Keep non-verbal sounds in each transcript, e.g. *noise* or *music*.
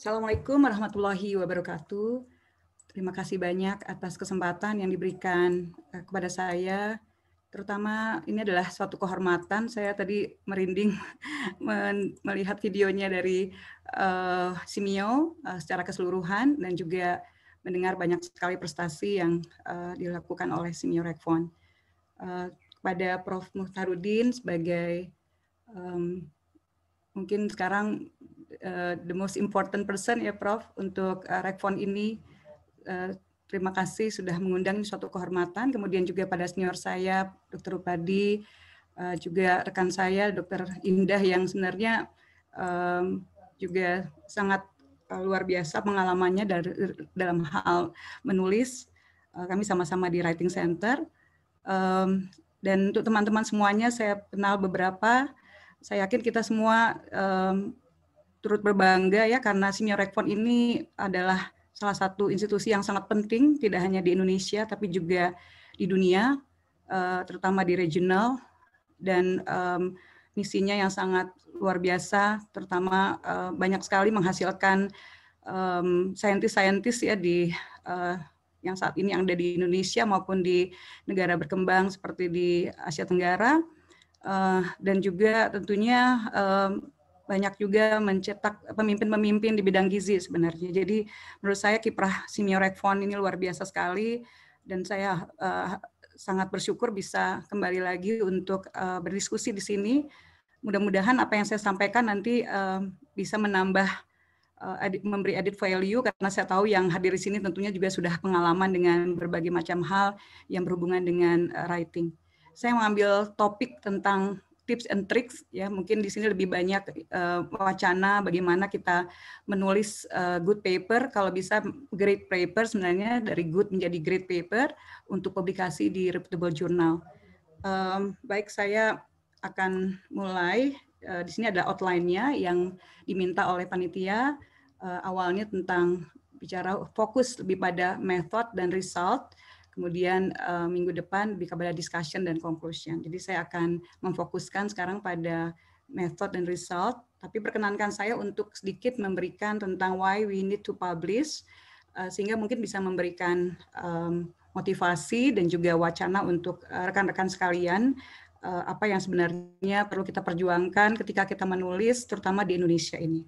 Assalamualaikum warahmatullahi wabarakatuh. Terima kasih banyak atas kesempatan yang diberikan eh, kepada saya. Terutama ini adalah suatu kehormatan. Saya tadi merinding *laughs* melihat videonya dari uh, eh, Simio uh, eh, secara keseluruhan dan juga mendengar banyak sekali prestasi yang uh, dilakukan oleh Simio Rekfon. Uh, kepada Prof. Muhtarudin sebagai um, mungkin sekarang Eh, the most important person ya Prof untuk uh, eh, Rekfon ini. Uh, terima kasih sudah mengundang suatu kehormatan. Kemudian juga pada senior saya Dr. Upadi, juga rekan saya Dr. Indah yang sebenarnya juga sangat luar biasa pengalamannya dalam hal menulis. kami sama-sama di Writing Center. dan untuk teman-teman semuanya, saya kenal beberapa. Saya yakin kita semua turut berbangga ya karena Senior Simiorekpon ini adalah salah satu institusi yang sangat penting tidak hanya di Indonesia tapi juga di dunia uh, terutama di regional dan um, misinya yang sangat luar biasa terutama uh, banyak sekali menghasilkan um, saintis-saintis ya di uh, yang saat ini yang ada di Indonesia maupun di negara berkembang seperti di Asia Tenggara uh, dan juga tentunya um, banyak juga mencetak pemimpin-pemimpin di bidang gizi sebenarnya. Jadi menurut saya kiprah Simiorek von ini luar biasa sekali dan saya uh, sangat bersyukur bisa kembali lagi untuk uh, berdiskusi di sini. Mudah-mudahan apa yang saya sampaikan nanti uh, bisa menambah uh, edit, memberi added value karena saya tahu yang hadir di sini tentunya juga sudah pengalaman dengan berbagai macam hal yang berhubungan dengan uh, writing. Saya mengambil topik tentang tips and tricks ya mungkin di sini lebih banyak uh, wacana bagaimana kita menulis uh, good paper kalau bisa great paper sebenarnya dari good menjadi great paper untuk publikasi di reputable journal. Um, baik saya akan mulai uh, di sini ada outline-nya yang diminta oleh panitia uh, awalnya tentang bicara fokus lebih pada method dan result kemudian uh, minggu depan pada discussion dan conclusion. Jadi saya akan memfokuskan sekarang pada method dan result, tapi perkenankan saya untuk sedikit memberikan tentang why we need to publish, uh, sehingga mungkin bisa memberikan um, motivasi dan juga wacana untuk eh, rekan-rekan uh, sekalian uh, apa yang sebenarnya perlu kita perjuangkan ketika kita menulis, terutama di Indonesia ini.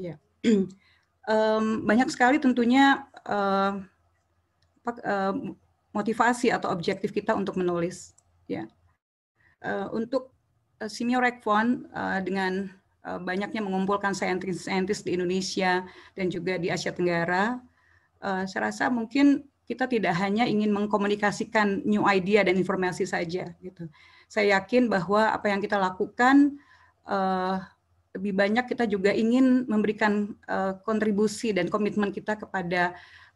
Ya, yeah. *clears throat* um, banyak sekali tentunya uh, Eh, motivasi atau objektif kita untuk menulis ya eh, untuk senior eh, Simiorekvon dengan banyaknya mengumpulkan saintis-saintis di Indonesia dan juga di Asia Tenggara saya rasa mungkin kita tidak hanya ingin mengkomunikasikan new idea dan informasi saja gitu saya yakin bahwa apa yang kita lakukan lebih banyak kita juga ingin memberikan kontribusi dan komitmen kita kepada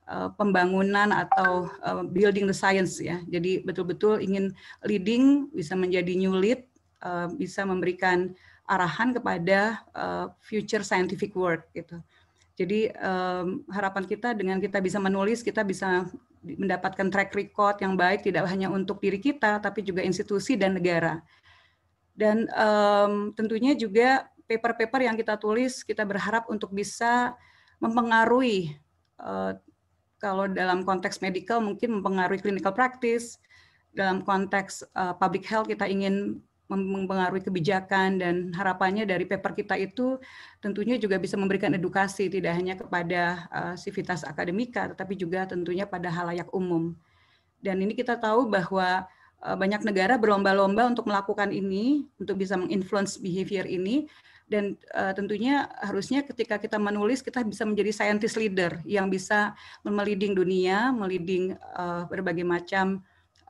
uh, pembangunan atau uh, building the science ya. Jadi betul-betul ingin leading bisa menjadi new lead, uh, bisa memberikan arahan kepada uh, future scientific work gitu. Jadi um, harapan kita dengan kita bisa menulis, kita bisa mendapatkan track record yang baik tidak hanya untuk diri kita tapi juga institusi dan negara. Dan um, tentunya juga paper-paper yang kita tulis kita berharap untuk bisa mempengaruhi uh, kalau dalam konteks medical mungkin mempengaruhi clinical practice, dalam konteks uh, public health kita ingin mempengaruhi kebijakan dan harapannya dari paper kita itu tentunya juga bisa memberikan edukasi tidak hanya kepada uh, sivitas akademika tetapi juga tentunya pada halayak umum. Dan ini kita tahu bahwa uh, banyak negara berlomba-lomba untuk melakukan ini, untuk bisa menginfluence behavior ini dan uh, tentunya harusnya ketika kita menulis kita bisa menjadi scientist leader yang bisa meliding dunia, meliding uh, berbagai macam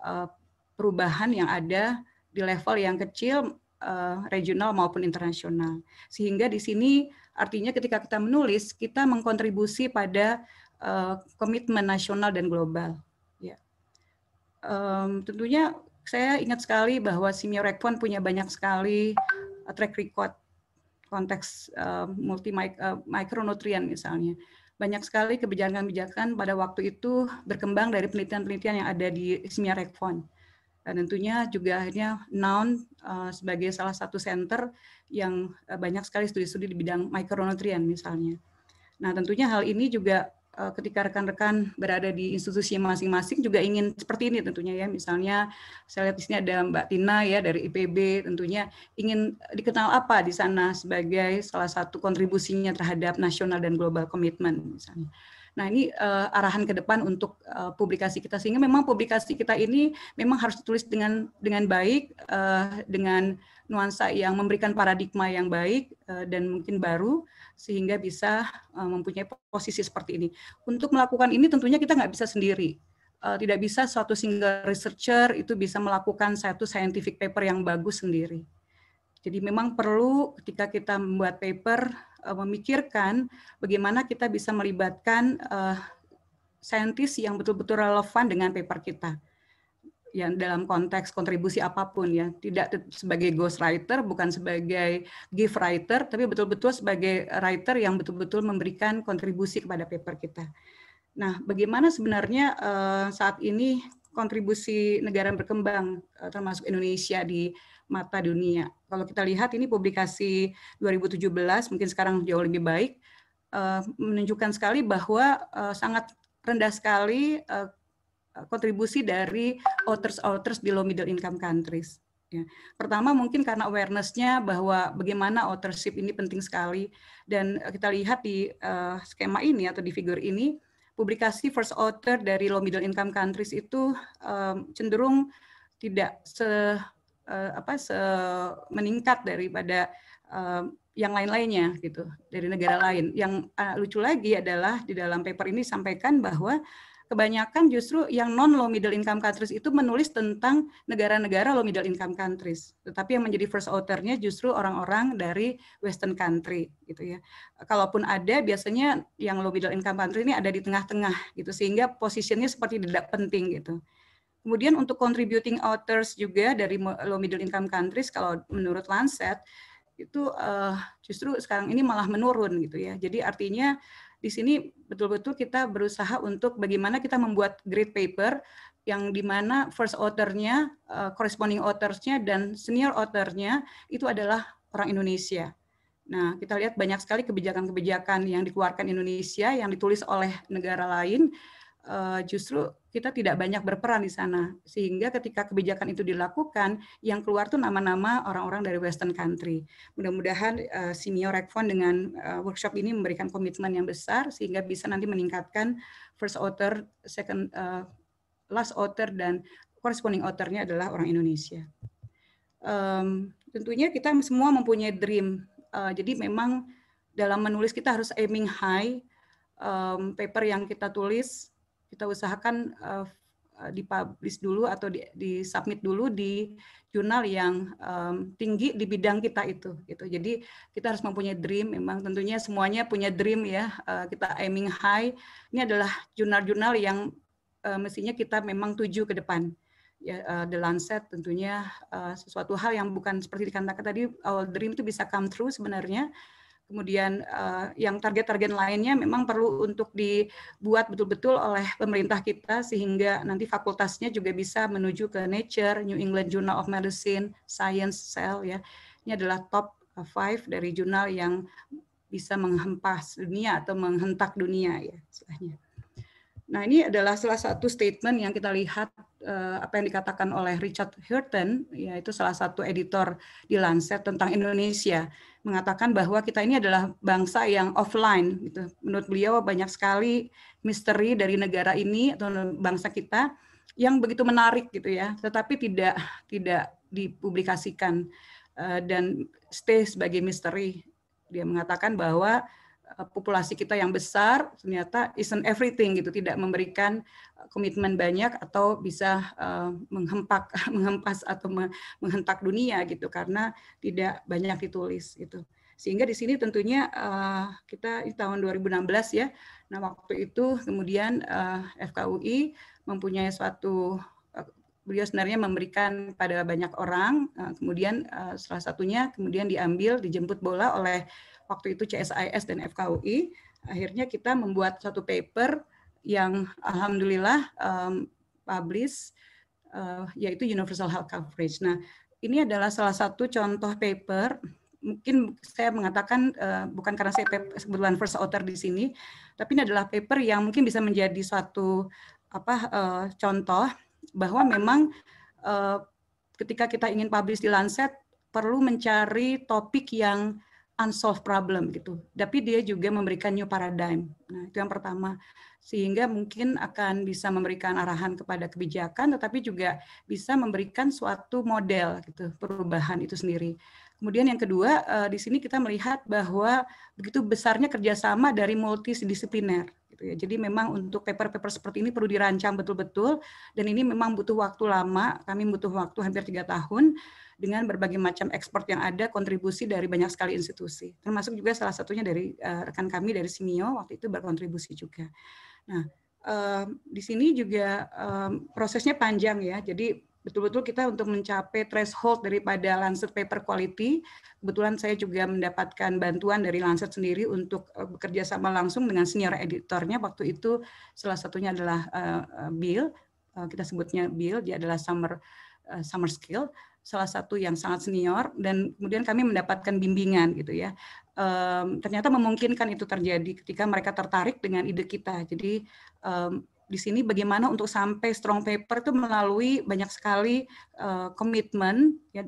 uh, perubahan yang ada di level yang kecil, uh, regional maupun internasional. Sehingga di sini artinya ketika kita menulis kita mengkontribusi pada uh, komitmen nasional dan global. Ya. Um, tentunya saya ingat sekali bahwa Simio Rekpon punya banyak sekali track record konteks uh, multi mik uh, eh, mikronutrien misalnya. Banyak sekali kebijakan-kebijakan pada waktu itu berkembang dari penelitian-penelitian yang ada di Simia Rekfon. Dan tentunya juga akhirnya Noun uh, sebagai salah satu center yang uh, banyak sekali studi-studi di bidang mikronutrien misalnya. Nah tentunya hal ini juga Eh, ketika rekan-rekan berada di institusi masing-masing juga ingin seperti ini tentunya ya misalnya saya lihat di sini ada Mbak Tina ya dari IPB tentunya ingin dikenal apa di sana sebagai salah satu kontribusinya terhadap nasional dan global komitmen misalnya. Nah ini uh, arahan ke depan untuk uh, publikasi kita sehingga memang publikasi kita ini memang harus ditulis dengan dengan baik uh, dengan nuansa yang memberikan paradigma yang baik eh, dan mungkin baru sehingga bisa eh, mempunyai posisi seperti ini. Untuk melakukan ini tentunya kita nggak bisa sendiri. Eh, tidak bisa suatu single researcher itu bisa melakukan satu scientific paper yang bagus sendiri. Jadi memang perlu ketika kita membuat paper memikirkan bagaimana kita bisa melibatkan saintis yang betul-betul relevan dengan paper kita ya dalam konteks kontribusi apapun ya tidak sebagai ghost writer bukan sebagai gift writer tapi betul-betul sebagai writer yang betul-betul memberikan kontribusi kepada paper kita. Nah, bagaimana sebenarnya uh, saat ini kontribusi negara berkembang uh, termasuk Indonesia di mata dunia? Kalau kita lihat ini publikasi 2017 mungkin sekarang jauh lebih baik uh, menunjukkan sekali bahwa sangat rendah sekali Eh, kontribusi dari authors-authors di low middle income countries. Ya. Pertama mungkin karena awareness-nya bahwa bagaimana authorship ini penting sekali dan eh, kita lihat di uh, skema ini atau di figur ini publikasi first author dari low middle income countries itu um, cenderung tidak se uh, apa se meningkat daripada um, yang lain-lainnya gitu dari negara lain. Yang uh, lucu lagi adalah di dalam paper ini sampaikan bahwa kebanyakan justru yang non low middle income countries itu menulis tentang negara-negara low middle income countries. Tetapi yang menjadi first author-nya justru orang-orang dari western country gitu ya. Kalaupun ada biasanya yang low middle income country ini ada di tengah-tengah gitu sehingga posisinya seperti tidak penting gitu. Kemudian untuk contributing authors juga dari low middle income countries kalau menurut Lancet itu uh, justru sekarang ini malah menurun gitu ya. Jadi artinya di sini betul-betul kita berusaha untuk bagaimana kita membuat grade paper yang di mana first authornya, uh, corresponding authors-nya, dan senior author-nya itu adalah orang Indonesia. Nah, kita lihat banyak sekali kebijakan-kebijakan yang dikeluarkan Indonesia yang ditulis oleh negara lain Eh, justru kita tidak banyak berperan di sana sehingga ketika kebijakan itu dilakukan yang keluar tuh nama-nama orang-orang dari western country. Mudah-mudahan uh, eh, senior Rekfon dengan uh, workshop ini memberikan komitmen yang besar sehingga bisa nanti meningkatkan first author, second uh, last author dan corresponding authornya adalah orang Indonesia. Um, tentunya kita semua mempunyai dream. Uh, jadi memang dalam menulis kita harus aiming high um, paper yang kita tulis kita usahakan uh, dipublish dulu atau di, di submit dulu di jurnal yang um, tinggi di bidang kita itu gitu jadi kita harus mempunyai dream memang tentunya semuanya punya dream ya uh, kita aiming high ini adalah jurnal-jurnal yang uh, mestinya kita memang tuju ke depan ya uh, The Lancet tentunya uh, sesuatu hal yang bukan seperti dikatakan tadi our dream itu bisa come true sebenarnya kemudian uh, yang target-target lainnya memang perlu untuk dibuat betul-betul oleh pemerintah kita sehingga nanti fakultasnya juga bisa menuju ke Nature, New England Journal of Medicine, Science, Cell ya. Ini adalah top five dari jurnal yang bisa menghempas dunia atau menghentak dunia ya istilahnya. Nah ini adalah salah satu statement yang kita lihat uh, apa yang dikatakan oleh Richard Hurton, yaitu salah satu editor di Lancet tentang Indonesia mengatakan bahwa kita ini adalah bangsa yang offline gitu. Menurut beliau banyak sekali misteri dari negara ini atau bangsa kita yang begitu menarik gitu ya, tetapi tidak tidak dipublikasikan eh, dan stay sebagai misteri. Dia mengatakan bahwa eh, populasi kita yang besar ternyata isn't everything gitu, tidak memberikan komitmen banyak atau bisa uh, menghempak *laughs* menghempas atau menghentak dunia gitu karena tidak banyak ditulis gitu sehingga di sini tentunya uh, kita di tahun 2016 ya nah waktu itu kemudian uh, eh, FKUI mempunyai suatu beliau sebenarnya memberikan pada banyak orang kemudian salah satunya kemudian diambil dijemput bola oleh waktu itu CSIS dan FKUI akhirnya kita membuat satu paper yang alhamdulillah um, publish uh, yaitu universal health coverage. Nah, ini adalah salah satu contoh paper mungkin saya mengatakan uh, bukan karena saya paper, first author di sini, tapi ini adalah paper yang mungkin bisa menjadi suatu apa uh, contoh bahwa memang uh, ketika kita ingin publish di Lancet perlu mencari topik yang unsolved problem gitu. Tapi dia juga memberikan new paradigm. Nah, itu yang pertama. Sehingga mungkin akan bisa memberikan arahan kepada kebijakan tetapi juga bisa memberikan suatu model gitu perubahan itu sendiri. Kemudian yang kedua, eh, di sini kita melihat bahwa begitu besarnya kerjasama dari multidisipliner. Gitu ya. Jadi memang untuk paper-paper seperti ini perlu dirancang betul-betul dan ini memang butuh waktu lama. Kami butuh waktu hampir tiga tahun dengan berbagai macam ekspor yang ada, kontribusi dari banyak sekali institusi. Termasuk juga salah satunya dari uh, rekan kami dari Simio waktu itu berkontribusi juga. Nah, uh, di sini juga um, prosesnya panjang ya. Jadi betul-betul kita untuk mencapai threshold daripada Lancet Paper Quality. Kebetulan saya juga mendapatkan bantuan dari Lancet sendiri untuk bekerja sama langsung dengan senior editornya. Waktu itu salah satunya adalah Bill, kita sebutnya Bill, dia adalah Summer Summer Skill salah satu yang sangat senior dan kemudian kami mendapatkan bimbingan gitu ya. Um, ternyata memungkinkan itu terjadi ketika mereka tertarik dengan ide kita. Jadi um, di sini bagaimana untuk sampai strong paper itu melalui banyak sekali komitmen e, uh, ya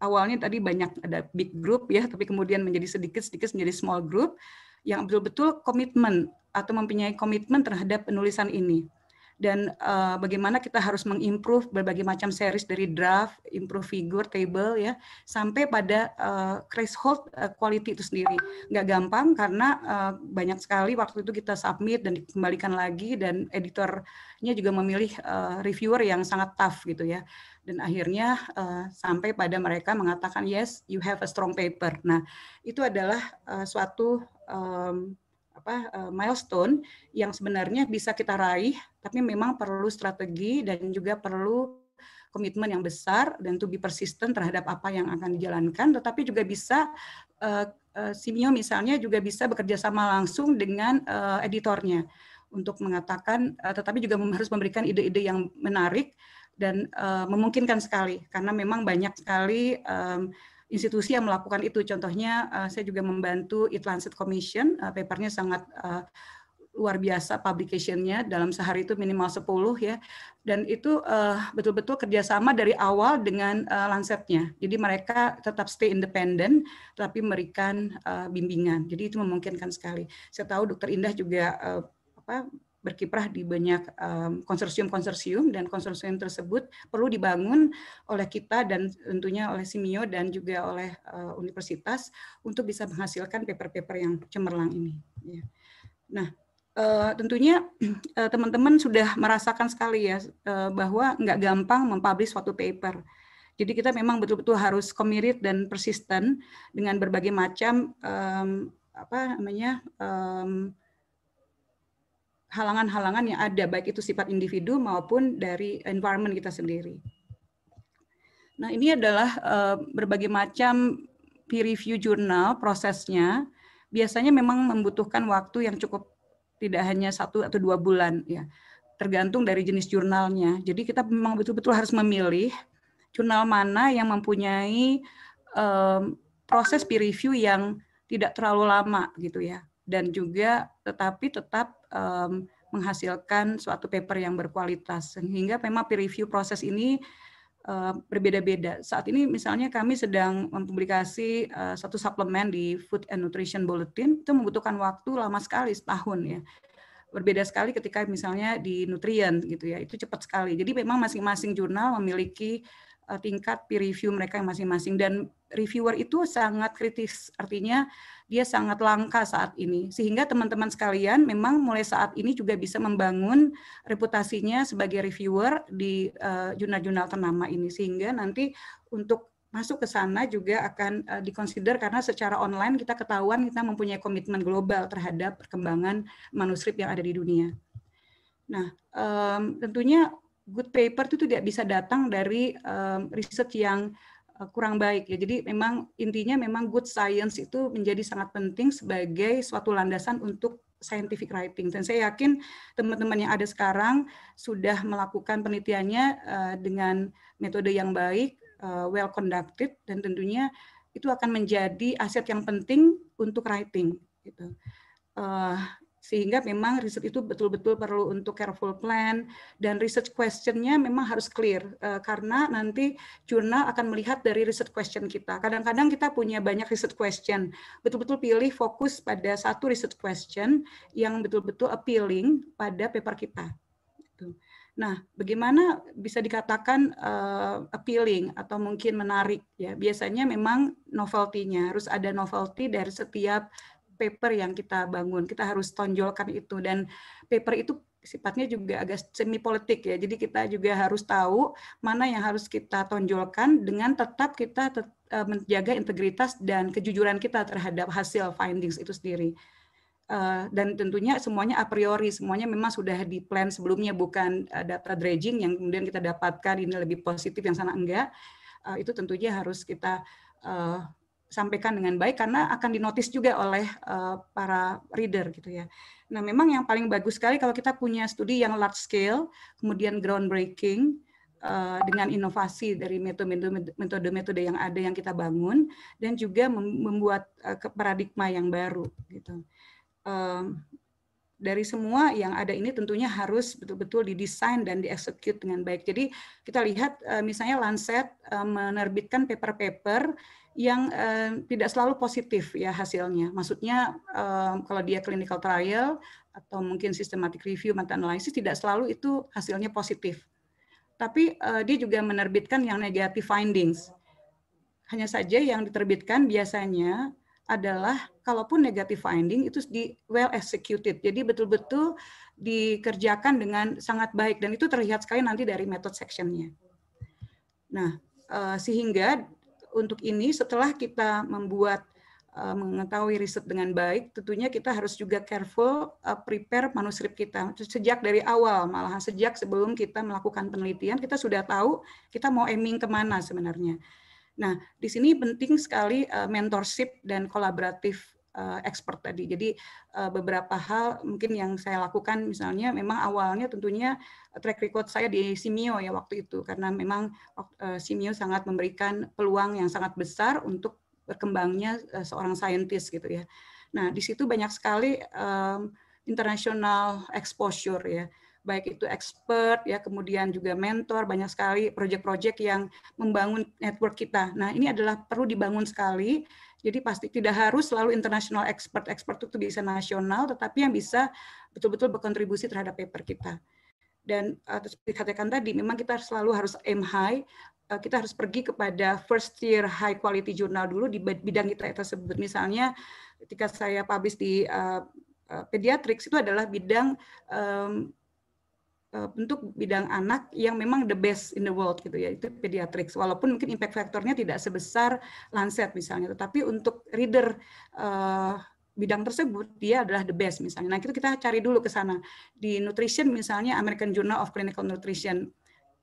awalnya tadi banyak ada big group ya tapi kemudian menjadi sedikit-sedikit menjadi small group yang betul-betul komitmen atau mempunyai komitmen terhadap penulisan ini dan uh, bagaimana kita harus mengimprove berbagai macam series dari draft, improve figure, table ya, sampai pada uh, threshold uh, quality itu sendiri. Nggak gampang karena uh, banyak sekali waktu itu kita submit dan dikembalikan lagi dan editornya juga memilih uh, reviewer yang sangat tough gitu ya. Dan akhirnya uh, sampai pada mereka mengatakan yes, you have a strong paper. Nah, itu adalah uh, suatu um, apa uh, milestone yang sebenarnya bisa kita raih tapi memang perlu strategi dan juga perlu komitmen yang besar dan to be persistent terhadap apa yang akan dijalankan, tetapi juga bisa uh, Simio misalnya juga bisa bekerja sama langsung dengan eh, editornya untuk mengatakan, tetapi juga harus memberikan ide-ide yang menarik dan memungkinkan sekali karena memang banyak sekali institusi yang melakukan itu. Contohnya saya juga membantu It Lancet Commission, uh, papernya sangat luar biasa publication-nya dalam sehari itu minimal 10 ya dan itu betul eh, betul-betul kerjasama dari awal dengan uh, jadi mereka tetap stay independen tapi memberikan uh, bimbingan jadi itu memungkinkan sekali saya tahu dokter Indah juga uh, apa berkiprah di banyak konsorsium-konsorsium um, dan konsorsium tersebut perlu dibangun oleh kita dan tentunya oleh Simio dan juga oleh uh, universitas untuk bisa menghasilkan paper-paper yang cemerlang ini. Ya. Nah, Uh, tentunya *clears throat* eh, teman-teman sudah merasakan sekali ya uh, bahwa nggak gampang mempublish suatu paper. Jadi kita memang betul-betul harus komit dan persisten dengan berbagai macam um, apa namanya um, halangan-halangan yang ada baik itu sifat individu maupun dari environment kita sendiri. Nah ini adalah uh, berbagai macam peer review jurnal prosesnya biasanya memang membutuhkan waktu yang cukup tidak hanya satu atau dua bulan ya tergantung dari jenis jurnalnya jadi kita memang betul-betul harus memilih jurnal mana yang mempunyai um, proses peer review yang tidak terlalu lama gitu ya dan juga tetapi tetap um, menghasilkan suatu paper yang berkualitas sehingga memang peer review proses ini uh, berbeda-beda. Saat ini misalnya kami sedang mempublikasi eh, satu suplemen di Food and Nutrition Bulletin, itu membutuhkan waktu lama sekali, setahun ya. Berbeda sekali ketika misalnya di Nutrient gitu ya, itu cepat sekali. Jadi memang masing-masing jurnal memiliki Eh, tingkat peer review mereka yang masing-masing dan reviewer itu sangat kritis artinya dia sangat langka saat ini sehingga teman-teman sekalian memang mulai saat ini juga bisa membangun reputasinya sebagai reviewer di eh, jurnal-jurnal uh, ternama ini sehingga nanti untuk masuk ke sana juga akan uh, eh, dikonsider karena secara online kita ketahuan kita mempunyai komitmen global terhadap perkembangan manuskrip yang ada di dunia. Nah, um, tentunya good paper itu tidak bisa datang dari um, riset yang kurang baik ya. Jadi memang intinya memang good science itu menjadi sangat penting sebagai suatu landasan untuk scientific writing. Dan saya yakin teman-teman yang ada sekarang sudah melakukan penelitiannya uh, dengan metode yang baik, uh, well conducted, dan tentunya itu akan menjadi aset yang penting untuk writing. Gitu. Uh, sehingga memang riset itu betul-betul perlu untuk careful plan dan research questionnya memang harus clear eh, karena nanti jurnal akan melihat dari research question kita. Kadang-kadang kita punya banyak research question, betul-betul pilih fokus pada satu research question yang betul-betul appealing pada paper kita. Gitu. Nah, bagaimana bisa dikatakan uh, appealing atau mungkin menarik ya? Biasanya memang novelty-nya harus ada novelty dari setiap paper yang kita bangun. Kita harus tonjolkan itu dan paper itu sifatnya juga agak semi politik ya. Jadi kita juga harus tahu mana yang harus kita tonjolkan dengan tetap kita e, menjaga integritas dan kejujuran kita terhadap hasil findings itu sendiri. E, dan tentunya semuanya a priori, semuanya memang sudah di plan sebelumnya, bukan e, data dredging yang kemudian kita dapatkan ini lebih positif yang sana enggak. itu tentunya harus kita sampaikan dengan baik karena akan dinotis juga oleh uh, para reader gitu ya. Nah, memang yang paling bagus sekali kalau kita punya studi yang large scale, kemudian groundbreaking uh, dengan inovasi dari metode-metode yang ada yang kita bangun dan juga membuat uh, paradigma yang baru gitu. Uh, dari semua yang ada ini tentunya harus betul-betul didesain dan dieksekut dengan baik. Jadi kita lihat misalnya Lancet menerbitkan paper-paper yang eh, tidak selalu positif ya hasilnya. Maksudnya eh, kalau dia clinical trial atau mungkin systematic review meta analisis tidak selalu itu hasilnya positif. Tapi eh, dia juga menerbitkan yang negative findings. Hanya saja yang diterbitkan biasanya adalah kalaupun negative finding itu di well executed. Jadi betul-betul dikerjakan dengan sangat baik dan itu terlihat sekali nanti dari method sectionnya. Nah, eh, sehingga untuk ini setelah kita membuat uh, mengetahui riset dengan baik, tentunya kita harus juga careful uh, prepare manuskrip kita. Sejak dari awal, malahan sejak sebelum kita melakukan penelitian, kita sudah tahu kita mau aiming kemana sebenarnya. Nah, di sini penting sekali uh, mentorship dan kolaboratif uh, expert tadi. Jadi uh, beberapa hal mungkin yang saya lakukan misalnya memang awalnya tentunya track record saya di Simio ya waktu itu karena memang uh, eh, Simio sangat memberikan peluang yang sangat besar untuk berkembangnya uh, seorang scientist gitu ya. Nah, di situ banyak sekali um, international exposure ya baik itu expert ya kemudian juga mentor banyak sekali proyek-proyek yang membangun network kita. Nah, ini adalah perlu dibangun sekali jadi pasti tidak harus selalu internasional expert. Expert itu bisa nasional, tetapi yang bisa betul-betul berkontribusi terhadap paper kita. Dan uh, eh, seperti katakan tadi, memang kita selalu harus aim high, uh, kita harus pergi kepada first year high quality jurnal dulu di bidang kita itu tersebut. Misalnya ketika saya publish di uh, pediatrics itu adalah bidang um, Eh, untuk bidang anak yang memang the best in the world gitu ya itu pediatrics walaupun mungkin impact faktornya tidak sebesar Lancet misalnya tetapi untuk reader uh, bidang tersebut dia adalah the best misalnya. Nah, itu kita cari dulu ke sana. Di nutrition misalnya American Journal of Clinical Nutrition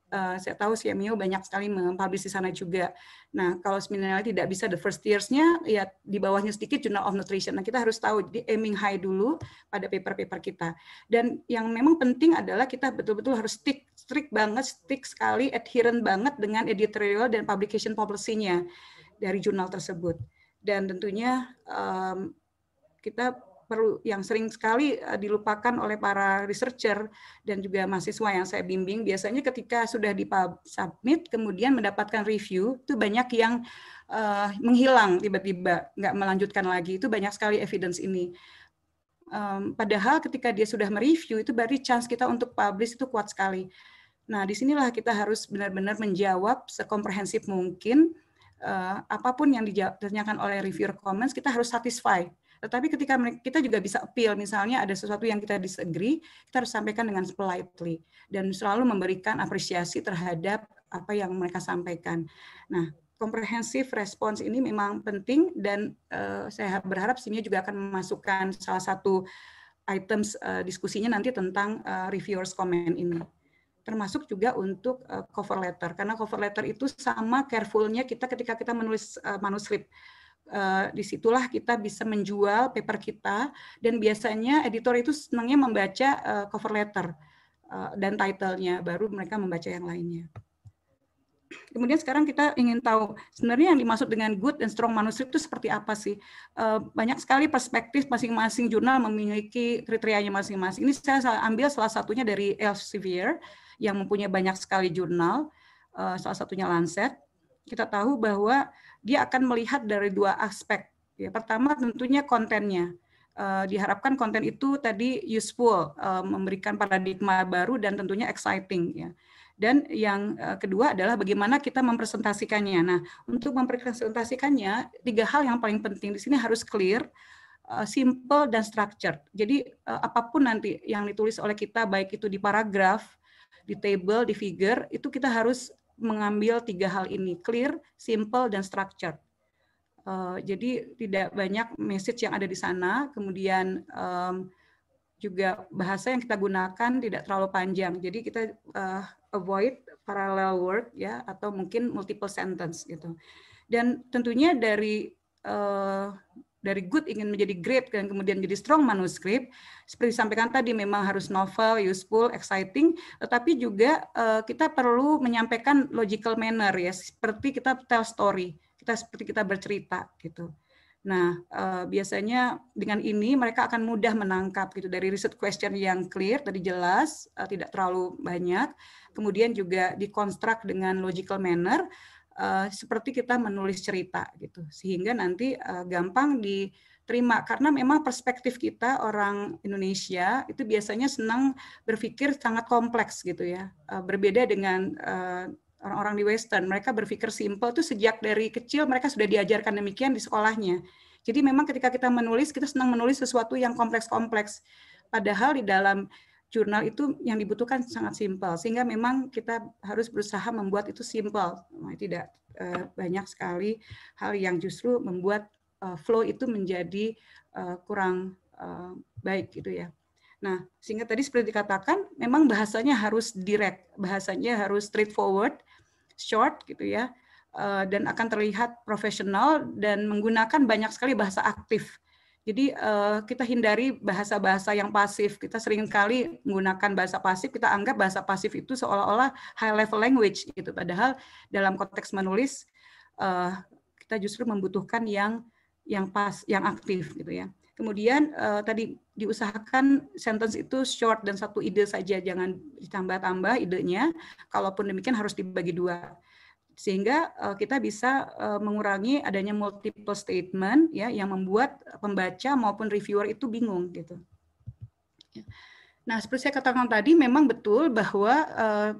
Eh, saya tahu CMEO banyak sekali mempublish di sana juga. Nah, kalau sebenarnya tidak bisa the first years-nya, ya di bawahnya sedikit Journal of Nutrition. Nah, kita harus tahu, jadi aiming high dulu pada paper-paper kita. Dan yang memang penting adalah kita betul-betul harus stick, strict banget, stick sekali, adherent banget dengan editorial dan publication policy-nya dari jurnal tersebut. Dan tentunya um, kita perlu yang sering sekali eh, dilupakan oleh para researcher dan juga mahasiswa yang saya bimbing biasanya ketika sudah di submit kemudian mendapatkan review itu banyak yang uh, menghilang tiba-tiba nggak melanjutkan lagi itu banyak sekali evidence ini um, padahal ketika dia sudah mereview itu berarti chance kita untuk publish itu kuat sekali nah disinilah kita harus benar-benar menjawab sekomprehensif mungkin uh, apapun yang ditanyakan oleh reviewer comments kita harus satisfy tetapi ketika kita juga bisa appeal, misalnya ada sesuatu yang kita disagree, kita harus sampaikan dengan politely dan selalu memberikan apresiasi terhadap apa yang mereka sampaikan. Nah, komprehensif respons ini memang penting dan uh, saya berharap sini juga akan memasukkan salah satu items uh, diskusinya nanti tentang uh, reviewers comment ini termasuk juga untuk cover letter karena cover letter itu sama carefulnya kita ketika kita menulis uh, manuskrip Eh, disitulah kita bisa menjual paper kita dan biasanya editor itu senangnya membaca uh, cover letter uh, dan titlenya baru mereka membaca yang lainnya. Kemudian sekarang kita ingin tahu sebenarnya yang dimaksud dengan good and strong manuscript itu seperti apa sih? banyak sekali perspektif masing-masing jurnal memiliki kriterianya masing-masing. Ini saya ambil salah satunya dari Elsevier yang mempunyai banyak sekali jurnal, salah satunya Lancet. Kita tahu bahwa dia akan melihat dari dua aspek. Ya, pertama tentunya kontennya. Uh, diharapkan konten itu tadi useful, uh, memberikan paradigma baru dan tentunya exciting ya. Dan yang uh, kedua adalah bagaimana kita mempresentasikannya. Nah, untuk mempresentasikannya tiga hal yang paling penting di sini harus clear, simple dan structured. Jadi apapun nanti yang ditulis oleh kita baik itu di paragraf, di table, di figure itu kita harus mengambil tiga hal ini, clear, simple, dan structured. Uh, jadi tidak banyak message yang ada di sana, kemudian um, juga bahasa yang kita gunakan tidak terlalu panjang. Jadi kita uh, avoid parallel word ya atau mungkin multiple sentence gitu. Dan tentunya dari uh, dari good ingin menjadi great dan kemudian jadi strong manuskrip seperti disampaikan tadi memang harus novel useful exciting tetapi juga uh, kita perlu menyampaikan logical manner ya seperti kita tell story kita seperti kita bercerita gitu nah uh, biasanya dengan ini mereka akan mudah menangkap gitu dari riset question yang clear tadi jelas uh, tidak terlalu banyak kemudian juga dikonstruk dengan logical manner Uh, seperti kita menulis cerita gitu sehingga nanti uh, gampang diterima karena memang perspektif kita orang Indonesia itu biasanya senang berpikir sangat kompleks gitu ya eh, berbeda dengan orang-orang di Western mereka berpikir simple tuh sejak dari kecil mereka sudah diajarkan demikian di sekolahnya jadi memang ketika kita menulis kita senang menulis sesuatu yang kompleks-kompleks padahal di dalam jurnal itu yang dibutuhkan sangat simpel sehingga memang kita harus berusaha membuat itu simpel nah, tidak eh, banyak sekali hal yang justru membuat eh, flow itu menjadi eh, kurang baik gitu ya nah sehingga tadi seperti dikatakan memang bahasanya harus direct bahasanya harus straightforward short gitu ya dan akan terlihat profesional dan menggunakan banyak sekali bahasa aktif jadi uh, kita hindari bahasa-bahasa yang pasif. Kita seringkali menggunakan bahasa pasif, kita anggap bahasa pasif itu seolah-olah high level language gitu. Padahal dalam konteks menulis uh, kita justru membutuhkan yang yang pas, yang aktif gitu ya. Kemudian uh, tadi diusahakan sentence itu short dan satu ide saja, jangan ditambah-tambah idenya. Kalaupun demikian harus dibagi dua sehingga eh, kita bisa eh, mengurangi adanya multiple statement ya yang membuat pembaca maupun reviewer itu bingung gitu. Ya. Nah, seperti saya katakan tadi memang betul bahwa eh,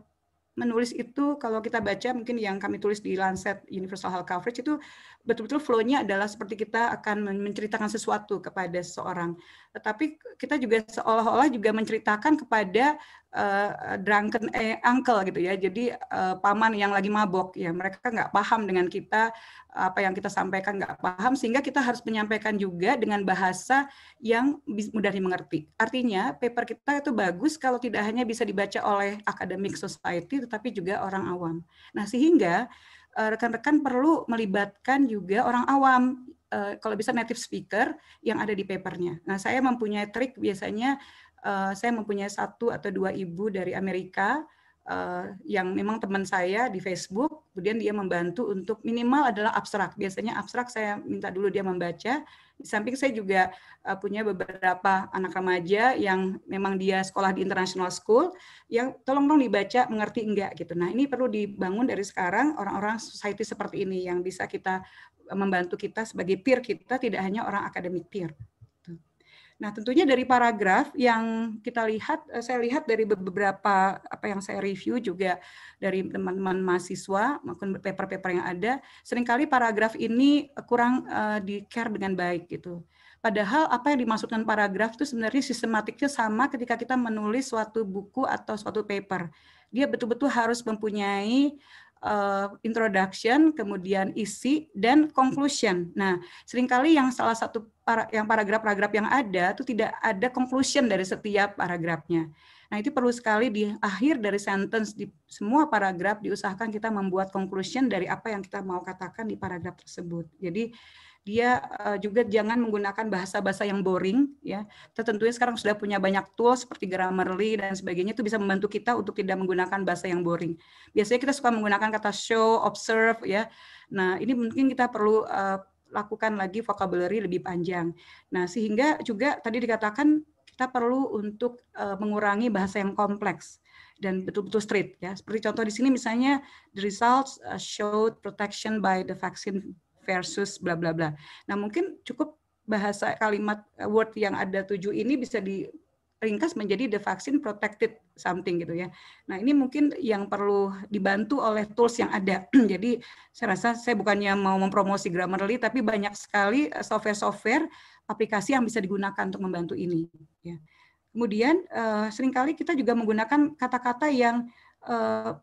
menulis itu kalau kita baca mungkin yang kami tulis di Lancet Universal Health Coverage itu betul-betul flow-nya adalah seperti kita akan menceritakan sesuatu kepada seseorang. Tetapi kita juga seolah-olah juga menceritakan kepada uh, drunken eh, uncle gitu ya. Jadi uh, paman yang lagi mabok ya. Mereka nggak paham dengan kita apa yang kita sampaikan nggak paham sehingga kita harus menyampaikan juga dengan bahasa yang mudah dimengerti. Artinya paper kita itu bagus kalau tidak hanya bisa dibaca oleh academic society tetapi juga orang awam. Nah sehingga eh, rekan-rekan uh, perlu melibatkan juga orang awam uh, kalau bisa native speaker yang ada di papernya. Nah saya mempunyai trik biasanya Eh, saya mempunyai satu atau dua ibu dari Amerika eh, yang memang teman saya di Facebook, kemudian dia membantu untuk minimal adalah abstrak. Biasanya abstrak saya minta dulu dia membaca. Di samping saya juga eh, punya beberapa anak remaja yang memang dia sekolah di international school, yang tolong dong dibaca, mengerti enggak gitu. Nah ini perlu dibangun dari sekarang orang-orang society seperti ini yang bisa kita membantu kita sebagai peer kita, tidak hanya orang akademik peer. Nah, tentunya dari paragraf yang kita lihat, eh, saya lihat dari beberapa apa yang saya review juga dari teman-teman mahasiswa maupun paper-paper yang ada, seringkali paragraf ini eh, kurang uh, eh, di care dengan baik gitu. Padahal apa yang dimaksudkan paragraf itu sebenarnya sistematiknya sama ketika kita menulis suatu buku atau suatu paper. Dia betul-betul harus mempunyai uh, introduction, kemudian isi dan conclusion. Nah, seringkali yang salah satu para, yang paragraf-paragraf yang ada itu tidak ada conclusion dari setiap paragrafnya. Nah, itu perlu sekali di akhir dari sentence di semua paragraf diusahakan kita membuat conclusion dari apa yang kita mau katakan di paragraf tersebut. Jadi dia uh, juga jangan menggunakan bahasa-bahasa yang boring ya. tentunya sekarang sudah punya banyak tool seperti Grammarly dan sebagainya itu bisa membantu kita untuk tidak menggunakan bahasa yang boring. Biasanya kita suka menggunakan kata show, observe ya. Nah, ini mungkin kita perlu uh, lakukan lagi vocabulary lebih panjang. Nah, sehingga juga tadi dikatakan kita perlu untuk uh, mengurangi bahasa yang kompleks dan betul-betul straight ya. Seperti contoh di sini misalnya the results showed protection by the vaccine versus bla bla bla. Nah mungkin cukup bahasa kalimat eh, word yang ada tujuh ini bisa diringkas menjadi the vaccine protected something gitu ya. Nah ini mungkin yang perlu dibantu oleh tools yang ada. *clears throat* Jadi saya rasa saya bukannya mau mempromosi Grammarly, tapi banyak sekali eh, software-software aplikasi yang bisa digunakan untuk membantu ini. Ya. Kemudian uh, seringkali kita juga menggunakan kata-kata yang uh,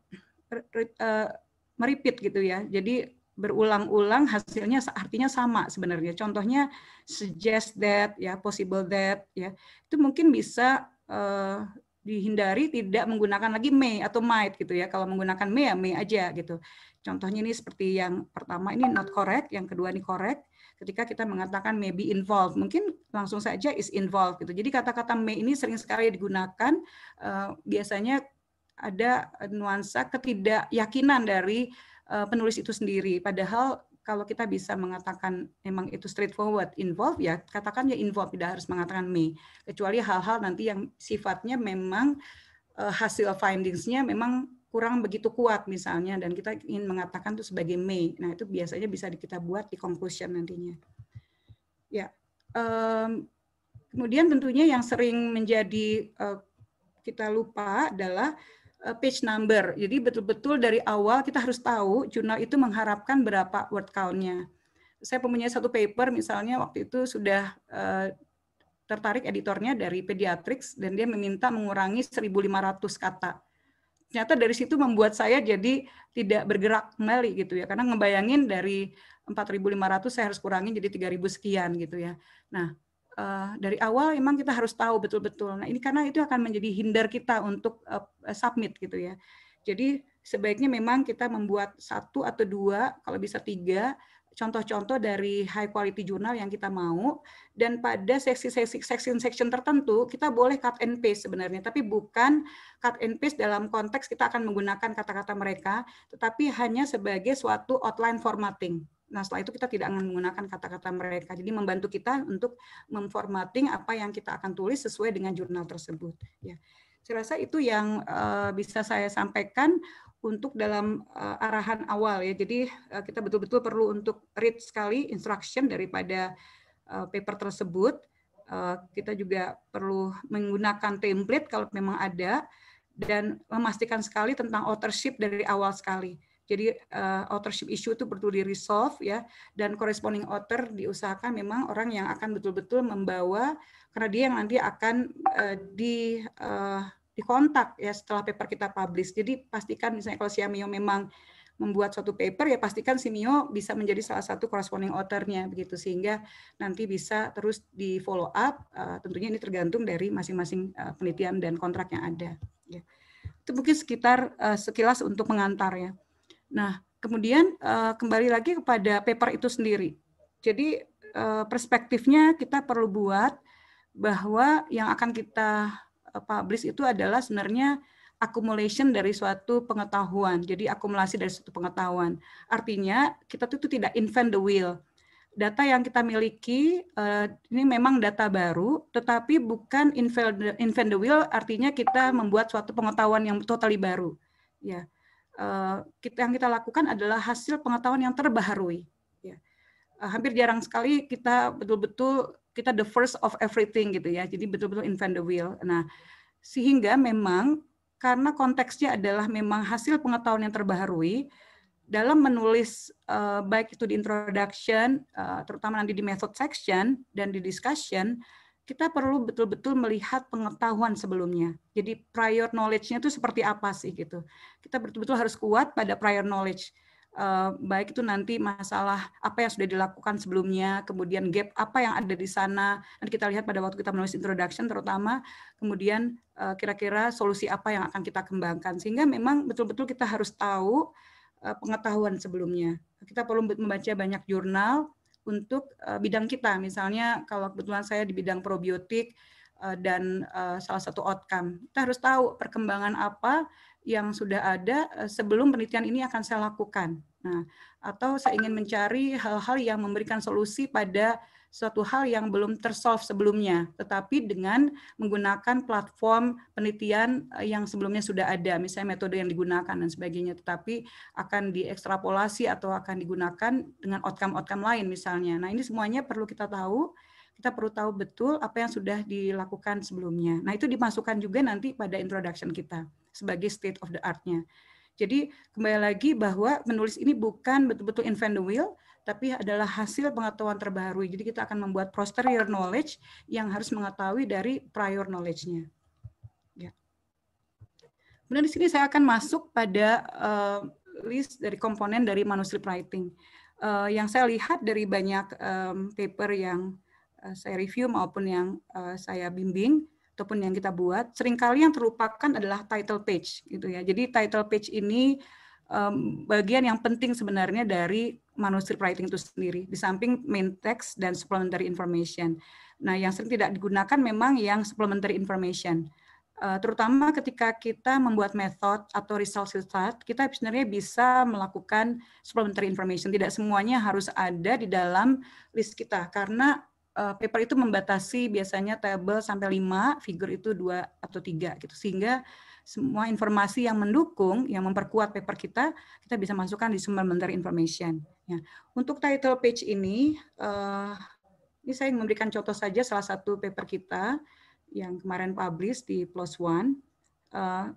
uh, meripit gitu ya. Jadi berulang-ulang hasilnya artinya sama sebenarnya. Contohnya suggest that ya, possible that ya. Itu mungkin bisa uh, dihindari tidak menggunakan lagi may atau might gitu ya. Kalau menggunakan may ya may aja gitu. Contohnya ini seperti yang pertama ini not correct, yang kedua ini correct. Ketika kita mengatakan maybe involved, mungkin langsung saja is involved gitu. Jadi kata-kata may ini sering sekali digunakan uh, biasanya ada nuansa ketidakyakinan dari Eh, penulis itu sendiri. Padahal kalau kita bisa mengatakan memang itu straightforward involve ya katakan ya involve tidak harus mengatakan me kecuali hal-hal nanti yang sifatnya memang uh, hasil findings-nya memang kurang begitu kuat misalnya dan kita ingin mengatakan itu sebagai me nah itu biasanya bisa kita buat di conclusion nantinya ya um, kemudian tentunya yang sering menjadi uh, kita lupa adalah Eh, page number. Jadi betul-betul dari awal kita harus tahu jurnal itu mengharapkan berapa word count-nya. Saya mempunyai satu paper misalnya waktu itu sudah uh, tertarik editornya dari Pediatrics dan dia meminta mengurangi 1.500 kata. Ternyata dari situ membuat saya jadi tidak bergerak kembali gitu ya, karena ngebayangin dari 4.500 saya harus kurangi jadi 3.000 sekian gitu ya. Nah, uh, dari awal memang kita harus tahu betul-betul. Nah ini karena itu akan menjadi hinder kita untuk uh, submit gitu ya. Jadi sebaiknya memang kita membuat satu atau dua, kalau bisa tiga contoh-contoh dari high quality jurnal yang kita mau dan pada seksi-seksi section-section tertentu kita boleh cut and paste sebenarnya tapi bukan cut and paste dalam konteks kita akan menggunakan kata-kata mereka tetapi hanya sebagai suatu outline formatting Nah, setelah itu kita tidak akan menggunakan kata-kata mereka. Jadi membantu kita untuk memformatting apa yang kita akan tulis sesuai dengan jurnal tersebut. Ya, saya rasa itu yang uh, bisa saya sampaikan untuk dalam uh, arahan awal ya. Jadi uh, kita betul-betul perlu untuk read sekali instruction daripada uh, paper tersebut. Uh, kita juga perlu menggunakan template kalau memang ada dan memastikan sekali tentang authorship dari awal sekali jadi uh, authorship issue itu perlu di resolve ya dan corresponding author diusahakan memang orang yang akan betul-betul membawa karena dia yang nanti akan uh, di uh, dikontak ya setelah paper kita publish. Jadi pastikan misalnya kalau Siamio memang membuat suatu paper ya pastikan siamio bisa menjadi salah satu corresponding authornya begitu sehingga nanti bisa terus di follow up uh, tentunya ini tergantung dari masing-masing uh, penelitian dan kontrak yang ada ya. itu mungkin sekitar uh, sekilas untuk mengantar ya Nah, kemudian uh, kembali lagi kepada paper itu sendiri. Jadi uh, perspektifnya kita perlu buat bahwa yang akan kita eh, publish itu adalah sebenarnya accumulation dari suatu pengetahuan. Jadi akumulasi dari suatu pengetahuan. Artinya kita itu tidak invent the wheel. Data yang kita miliki ini memang data baru, tetapi bukan invent the wheel. Artinya kita membuat suatu pengetahuan yang totali baru. Ya, Eh, kita, yang kita lakukan adalah hasil pengetahuan yang terbaharui. Ya. Eh, hampir jarang sekali kita betul-betul kita the first of everything gitu ya. Jadi betul-betul invent the wheel. Nah, sehingga memang karena konteksnya adalah memang hasil pengetahuan yang terbaharui dalam menulis uh, baik itu di introduction, uh, terutama nanti di method section dan di discussion, kita perlu betul-betul melihat pengetahuan sebelumnya. Jadi prior knowledge-nya itu seperti apa sih gitu. Kita betul-betul harus kuat pada prior knowledge. Uh, baik itu nanti masalah apa yang sudah dilakukan sebelumnya, kemudian gap apa yang ada di sana, Dan kita lihat pada waktu kita menulis introduction terutama, kemudian eh, kira-kira solusi apa yang akan kita kembangkan. Sehingga memang betul-betul kita harus tahu uh, pengetahuan sebelumnya. Kita perlu membaca banyak jurnal, untuk uh, bidang kita. Misalnya kalau kebetulan saya di bidang probiotik uh, dan uh, salah satu outcome, kita harus tahu perkembangan apa yang sudah ada uh, sebelum penelitian ini akan saya lakukan. Nah, atau saya ingin mencari hal-hal yang memberikan solusi pada suatu hal yang belum tersolve sebelumnya, tetapi dengan menggunakan platform penelitian eh, yang sebelumnya sudah ada, misalnya metode yang digunakan dan sebagainya, tetapi akan diekstrapolasi atau akan digunakan dengan outcome-outcome lain misalnya. Nah ini semuanya perlu kita tahu, kita perlu tahu betul apa yang sudah dilakukan sebelumnya. Nah itu dimasukkan juga nanti pada introduction kita sebagai state of the art-nya. Jadi kembali lagi bahwa menulis ini bukan betul-betul invent the wheel, tapi adalah hasil pengetahuan terbaru. Jadi kita akan membuat posterior knowledge yang harus mengetahui dari prior knowledge-nya. Ya. Kemudian di sini saya akan masuk pada uh, list dari komponen dari manuscript writing. Uh, yang saya lihat dari banyak um, paper yang uh, saya review maupun yang uh, saya bimbing, ataupun yang kita buat, seringkali yang terlupakan adalah title page gitu ya. Jadi title page ini um, bagian yang penting sebenarnya dari manuskrip writing itu sendiri, di samping main text dan supplementary information. Nah, yang sering tidak digunakan memang yang supplementary information. Uh, terutama ketika kita membuat method atau result result, kita sebenarnya bisa melakukan supplementary information. Tidak semuanya harus ada di dalam list kita, karena uh, paper itu membatasi biasanya table sampai 5, figure itu dua atau tiga gitu. Sehingga semua informasi yang mendukung, yang memperkuat paper kita, kita bisa masukkan di sumber menteri information. Ya. Untuk title page ini, uh, ini saya memberikan contoh saja salah satu paper kita yang kemarin publish di Plus One. Uh,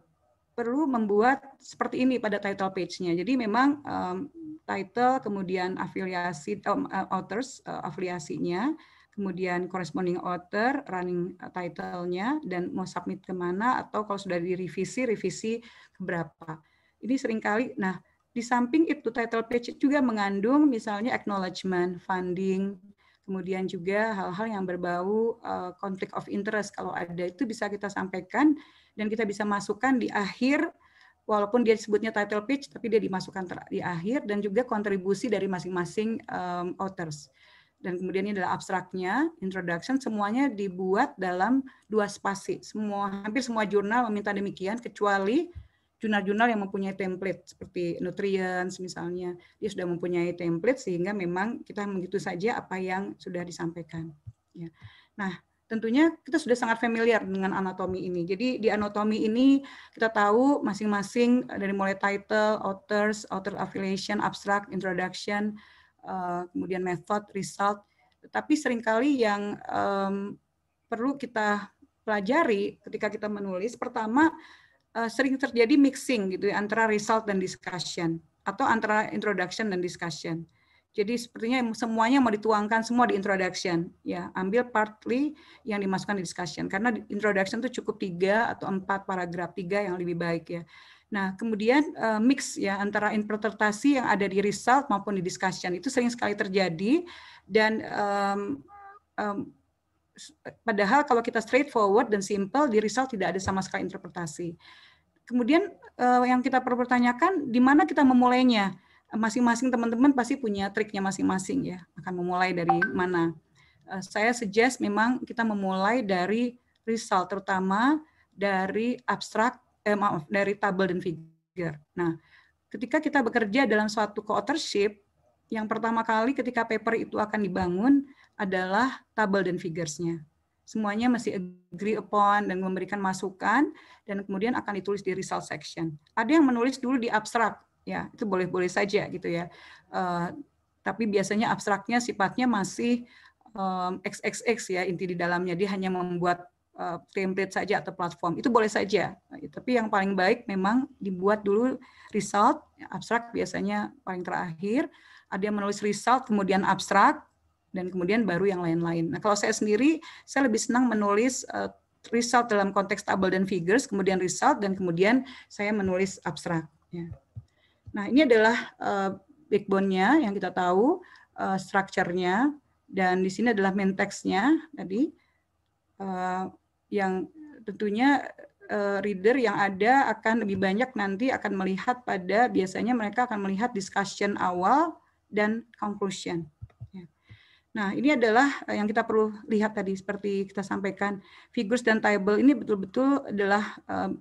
perlu membuat seperti ini pada title page-nya. Jadi memang um, title kemudian afiliasi um, authors uh, afiliasinya kemudian corresponding author, running title-nya, dan mau submit kemana, atau kalau sudah direvisi, revisi berapa? Ini seringkali, nah di samping itu title page juga mengandung misalnya acknowledgement, funding, kemudian juga hal-hal yang berbau uh, conflict of interest kalau ada itu bisa kita sampaikan dan kita bisa masukkan di akhir walaupun dia disebutnya title page tapi dia dimasukkan di akhir dan juga kontribusi dari masing-masing um, authors dan kemudian ini adalah abstraknya, introduction, semuanya dibuat dalam dua spasi. Semua hampir semua jurnal meminta demikian kecuali jurnal-jurnal yang mempunyai template seperti nutrients misalnya, dia sudah mempunyai template sehingga memang kita begitu saja apa yang sudah disampaikan. Ya. Nah, tentunya kita sudah sangat familiar dengan anatomi ini. Jadi di anatomi ini kita tahu masing-masing eh, dari mulai title, authors, author affiliation, abstract, introduction, Eh, kemudian method, result. Tetapi seringkali yang um, perlu kita pelajari ketika kita menulis, pertama uh, sering terjadi mixing gitu ya, antara result dan discussion atau antara introduction dan discussion. Jadi sepertinya semuanya mau dituangkan semua di introduction, ya ambil partly yang dimasukkan di discussion karena introduction itu cukup tiga atau empat paragraf tiga yang lebih baik ya. Nah, kemudian uh, mix ya antara interpretasi yang ada di result maupun di discussion itu sering sekali terjadi dan um, um, padahal kalau kita straightforward dan simple di result tidak ada sama sekali interpretasi. Kemudian uh, yang kita perlu pertanyakan di mana kita memulainya? Masing-masing teman-teman pasti punya triknya masing-masing ya akan memulai dari mana. Uh, saya suggest memang kita memulai dari result terutama dari abstrak eh, maaf dari table dan figure. Nah, ketika kita bekerja dalam suatu co-authorship, yang pertama kali ketika paper itu akan dibangun adalah table dan figures-nya. Semuanya masih agree upon dan memberikan masukan dan kemudian akan ditulis di result section. Ada yang menulis dulu di abstrak, ya itu boleh-boleh saja gitu ya. Uh, tapi biasanya abstraknya sifatnya masih um, eh, XXX ya inti di dalamnya dia hanya membuat Eh, template saja atau platform itu boleh saja nah, tapi yang paling baik memang dibuat dulu result ya, abstrak biasanya paling terakhir ada yang menulis result kemudian abstrak dan kemudian baru yang lain-lain nah kalau saya sendiri saya lebih senang menulis eh, result dalam konteks tabel dan figures kemudian result dan kemudian saya menulis abstrak ya. nah ini adalah eh, backbone-nya yang kita tahu strukturnya dan di sini adalah main text-nya tadi yang tentunya uh, reader yang ada akan lebih banyak nanti akan melihat pada biasanya mereka akan melihat discussion awal dan conclusion. Ya. Nah, ini adalah eh, yang kita perlu lihat tadi seperti kita sampaikan figures dan table ini betul-betul adalah um,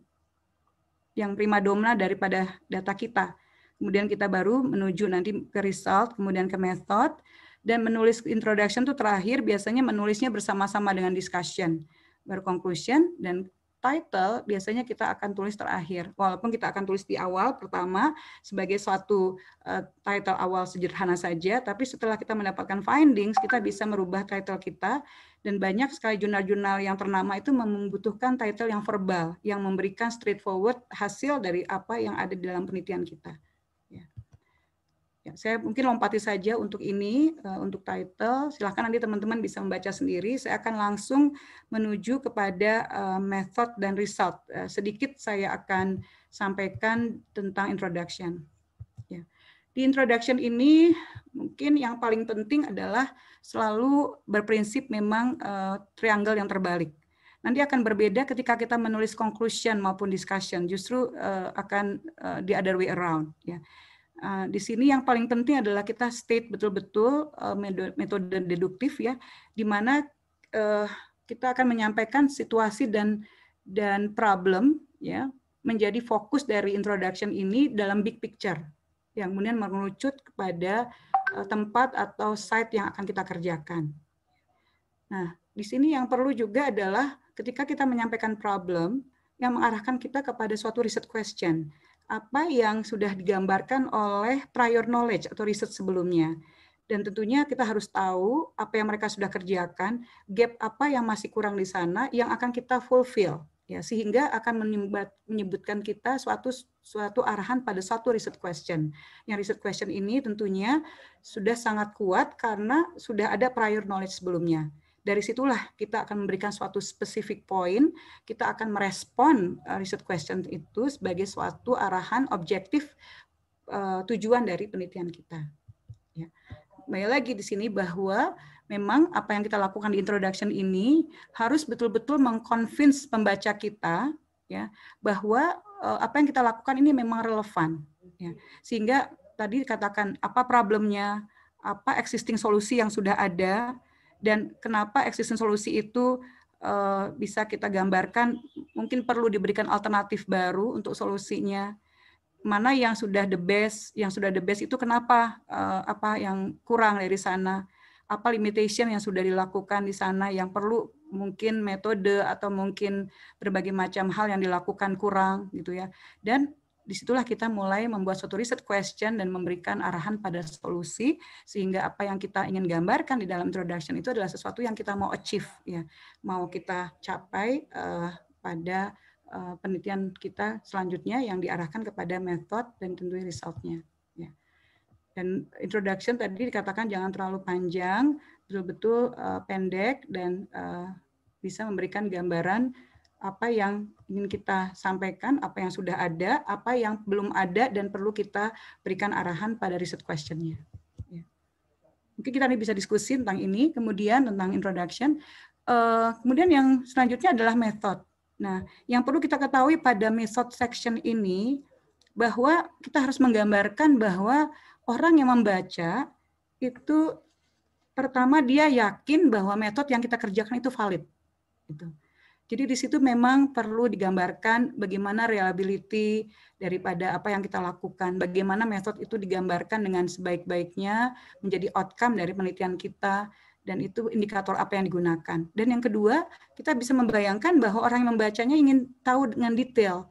yang domna daripada data kita. Kemudian kita baru menuju nanti ke result, kemudian ke method dan menulis introduction itu terakhir biasanya menulisnya bersama-sama dengan discussion baru conclusion dan title biasanya kita akan tulis terakhir. Walaupun kita akan tulis di awal pertama sebagai suatu uh, title awal sederhana saja, tapi setelah kita mendapatkan findings, kita bisa merubah title kita dan banyak sekali jurnal-jurnal yang ternama itu membutuhkan title yang verbal yang memberikan straightforward hasil dari apa yang ada di dalam penelitian kita. Ya, saya mungkin lompati saja untuk ini, uh, untuk title. Silahkan nanti teman-teman bisa membaca sendiri. Saya akan langsung menuju kepada uh, method dan result. Uh, sedikit saya akan sampaikan tentang introduction. Ya. Di introduction ini mungkin yang paling penting adalah selalu berprinsip memang uh, triangle yang terbalik nanti akan berbeda ketika kita menulis conclusion maupun discussion justru uh, akan uh, the other way around ya Eh, di sini yang paling penting adalah kita state betul-betul eh, metode deduktif ya, di mana eh, kita akan menyampaikan situasi dan dan problem ya menjadi fokus dari introduction ini dalam big picture yang kemudian mengerucut kepada tempat atau site yang akan kita kerjakan. Nah, di sini yang perlu juga adalah ketika kita menyampaikan problem yang mengarahkan kita kepada suatu research question apa yang sudah digambarkan oleh prior knowledge atau riset sebelumnya. Dan tentunya kita harus tahu apa yang mereka sudah kerjakan, gap apa yang masih kurang di sana yang akan kita fulfill ya sehingga akan menyebut, menyebutkan kita suatu suatu arahan pada satu riset question. Yang riset question ini tentunya sudah sangat kuat karena sudah ada prior knowledge sebelumnya. Dari situlah kita akan memberikan suatu spesifik poin, kita akan merespon eh, research question itu sebagai suatu arahan objektif uh, tujuan dari penelitian kita. Ya. Kembali lagi di sini bahwa memang apa yang kita lakukan di introduction ini harus betul-betul mengconvince pembaca kita ya bahwa uh, apa yang kita lakukan ini memang relevan ya. Sehingga tadi dikatakan apa problemnya, apa existing solusi yang sudah ada, dan kenapa existing solusi itu uh, bisa kita gambarkan mungkin perlu diberikan alternatif baru untuk solusinya mana yang sudah the best yang sudah the best itu kenapa uh, apa yang kurang dari sana apa limitation yang sudah dilakukan di sana yang perlu mungkin metode atau mungkin berbagai macam hal yang dilakukan kurang gitu ya dan disitulah kita mulai membuat suatu riset question dan memberikan arahan pada solusi sehingga apa yang kita ingin gambarkan di dalam introduction itu adalah sesuatu yang kita mau achieve ya mau kita capai uh, pada uh, penelitian kita selanjutnya yang diarahkan kepada metode dan tentunya resultnya ya dan introduction tadi dikatakan jangan terlalu panjang betul-betul uh, pendek dan uh, bisa memberikan gambaran apa yang ingin kita sampaikan, apa yang sudah ada, apa yang belum ada, dan perlu kita berikan arahan pada riset questionnya. Ya. Mungkin kita bisa diskusi tentang ini, kemudian tentang introduction. Eh, kemudian yang selanjutnya adalah method. Nah, yang perlu kita ketahui pada method section ini, bahwa kita harus menggambarkan bahwa orang yang membaca itu pertama dia yakin bahwa metode yang kita kerjakan itu valid. Gitu jadi di situ memang perlu digambarkan bagaimana reliability daripada apa yang kita lakukan, bagaimana metode itu digambarkan dengan sebaik-baiknya menjadi outcome dari penelitian kita dan itu indikator apa yang digunakan. Dan yang kedua, kita bisa membayangkan bahwa orang yang membacanya ingin tahu dengan detail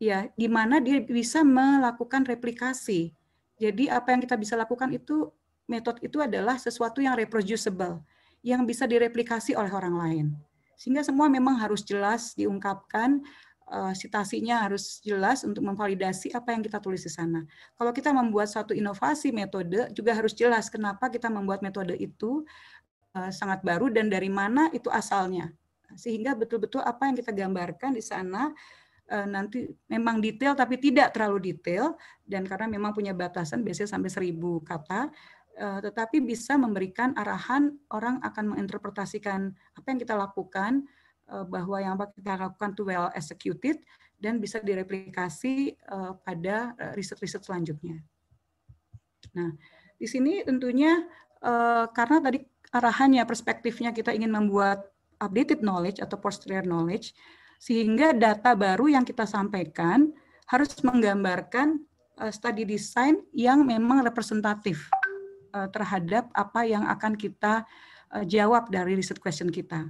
ya di mana dia bisa melakukan replikasi. Jadi apa yang kita bisa lakukan itu metode itu adalah sesuatu yang reproducible, yang bisa direplikasi oleh orang lain. Sehingga semua memang harus jelas diungkapkan, sitasinya eh, harus jelas untuk memvalidasi apa yang kita tulis di sana. Kalau kita membuat satu inovasi metode, juga harus jelas kenapa kita membuat metode itu eh, sangat baru dan dari mana itu asalnya. Sehingga betul-betul apa yang kita gambarkan di sana eh, nanti memang detail tapi tidak terlalu detail dan karena memang punya batasan biasanya sampai seribu kata Eh, tetapi bisa memberikan arahan orang akan menginterpretasikan apa yang kita lakukan eh, bahwa yang apa kita lakukan itu well executed dan bisa direplikasi eh, pada riset-riset selanjutnya. Nah, di sini tentunya karena tadi arahannya, perspektifnya kita ingin membuat updated knowledge atau posterior knowledge, sehingga data baru yang kita sampaikan harus menggambarkan study design yang memang representatif uh, terhadap apa yang akan kita uh, jawab dari riset question kita.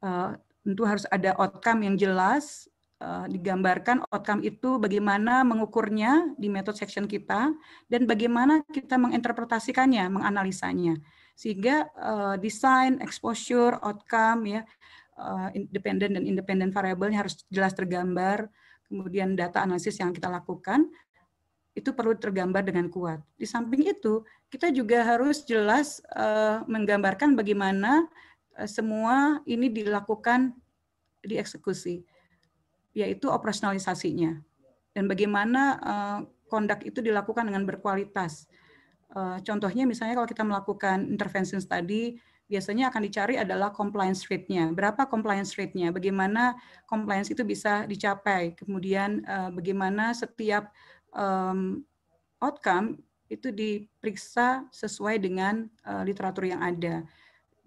Uh, tentu harus ada outcome yang jelas, uh, digambarkan outcome itu bagaimana mengukurnya di method section kita, dan bagaimana kita menginterpretasikannya, menganalisanya. Sehingga uh, desain, exposure, outcome, ya, uh, independent dan independent variable harus jelas tergambar, kemudian data analisis yang kita lakukan, itu perlu tergambar dengan kuat. Di samping itu, kita juga harus jelas uh, menggambarkan bagaimana uh, semua ini dilakukan dieksekusi, yaitu operasionalisasinya, dan bagaimana uh, kondak itu dilakukan dengan berkualitas. Uh, contohnya misalnya kalau kita melakukan intervention study, biasanya akan dicari adalah compliance rate-nya. Berapa compliance rate-nya? Bagaimana compliance itu bisa dicapai? Kemudian uh, bagaimana setiap um, outcome itu diperiksa sesuai dengan uh, literatur yang ada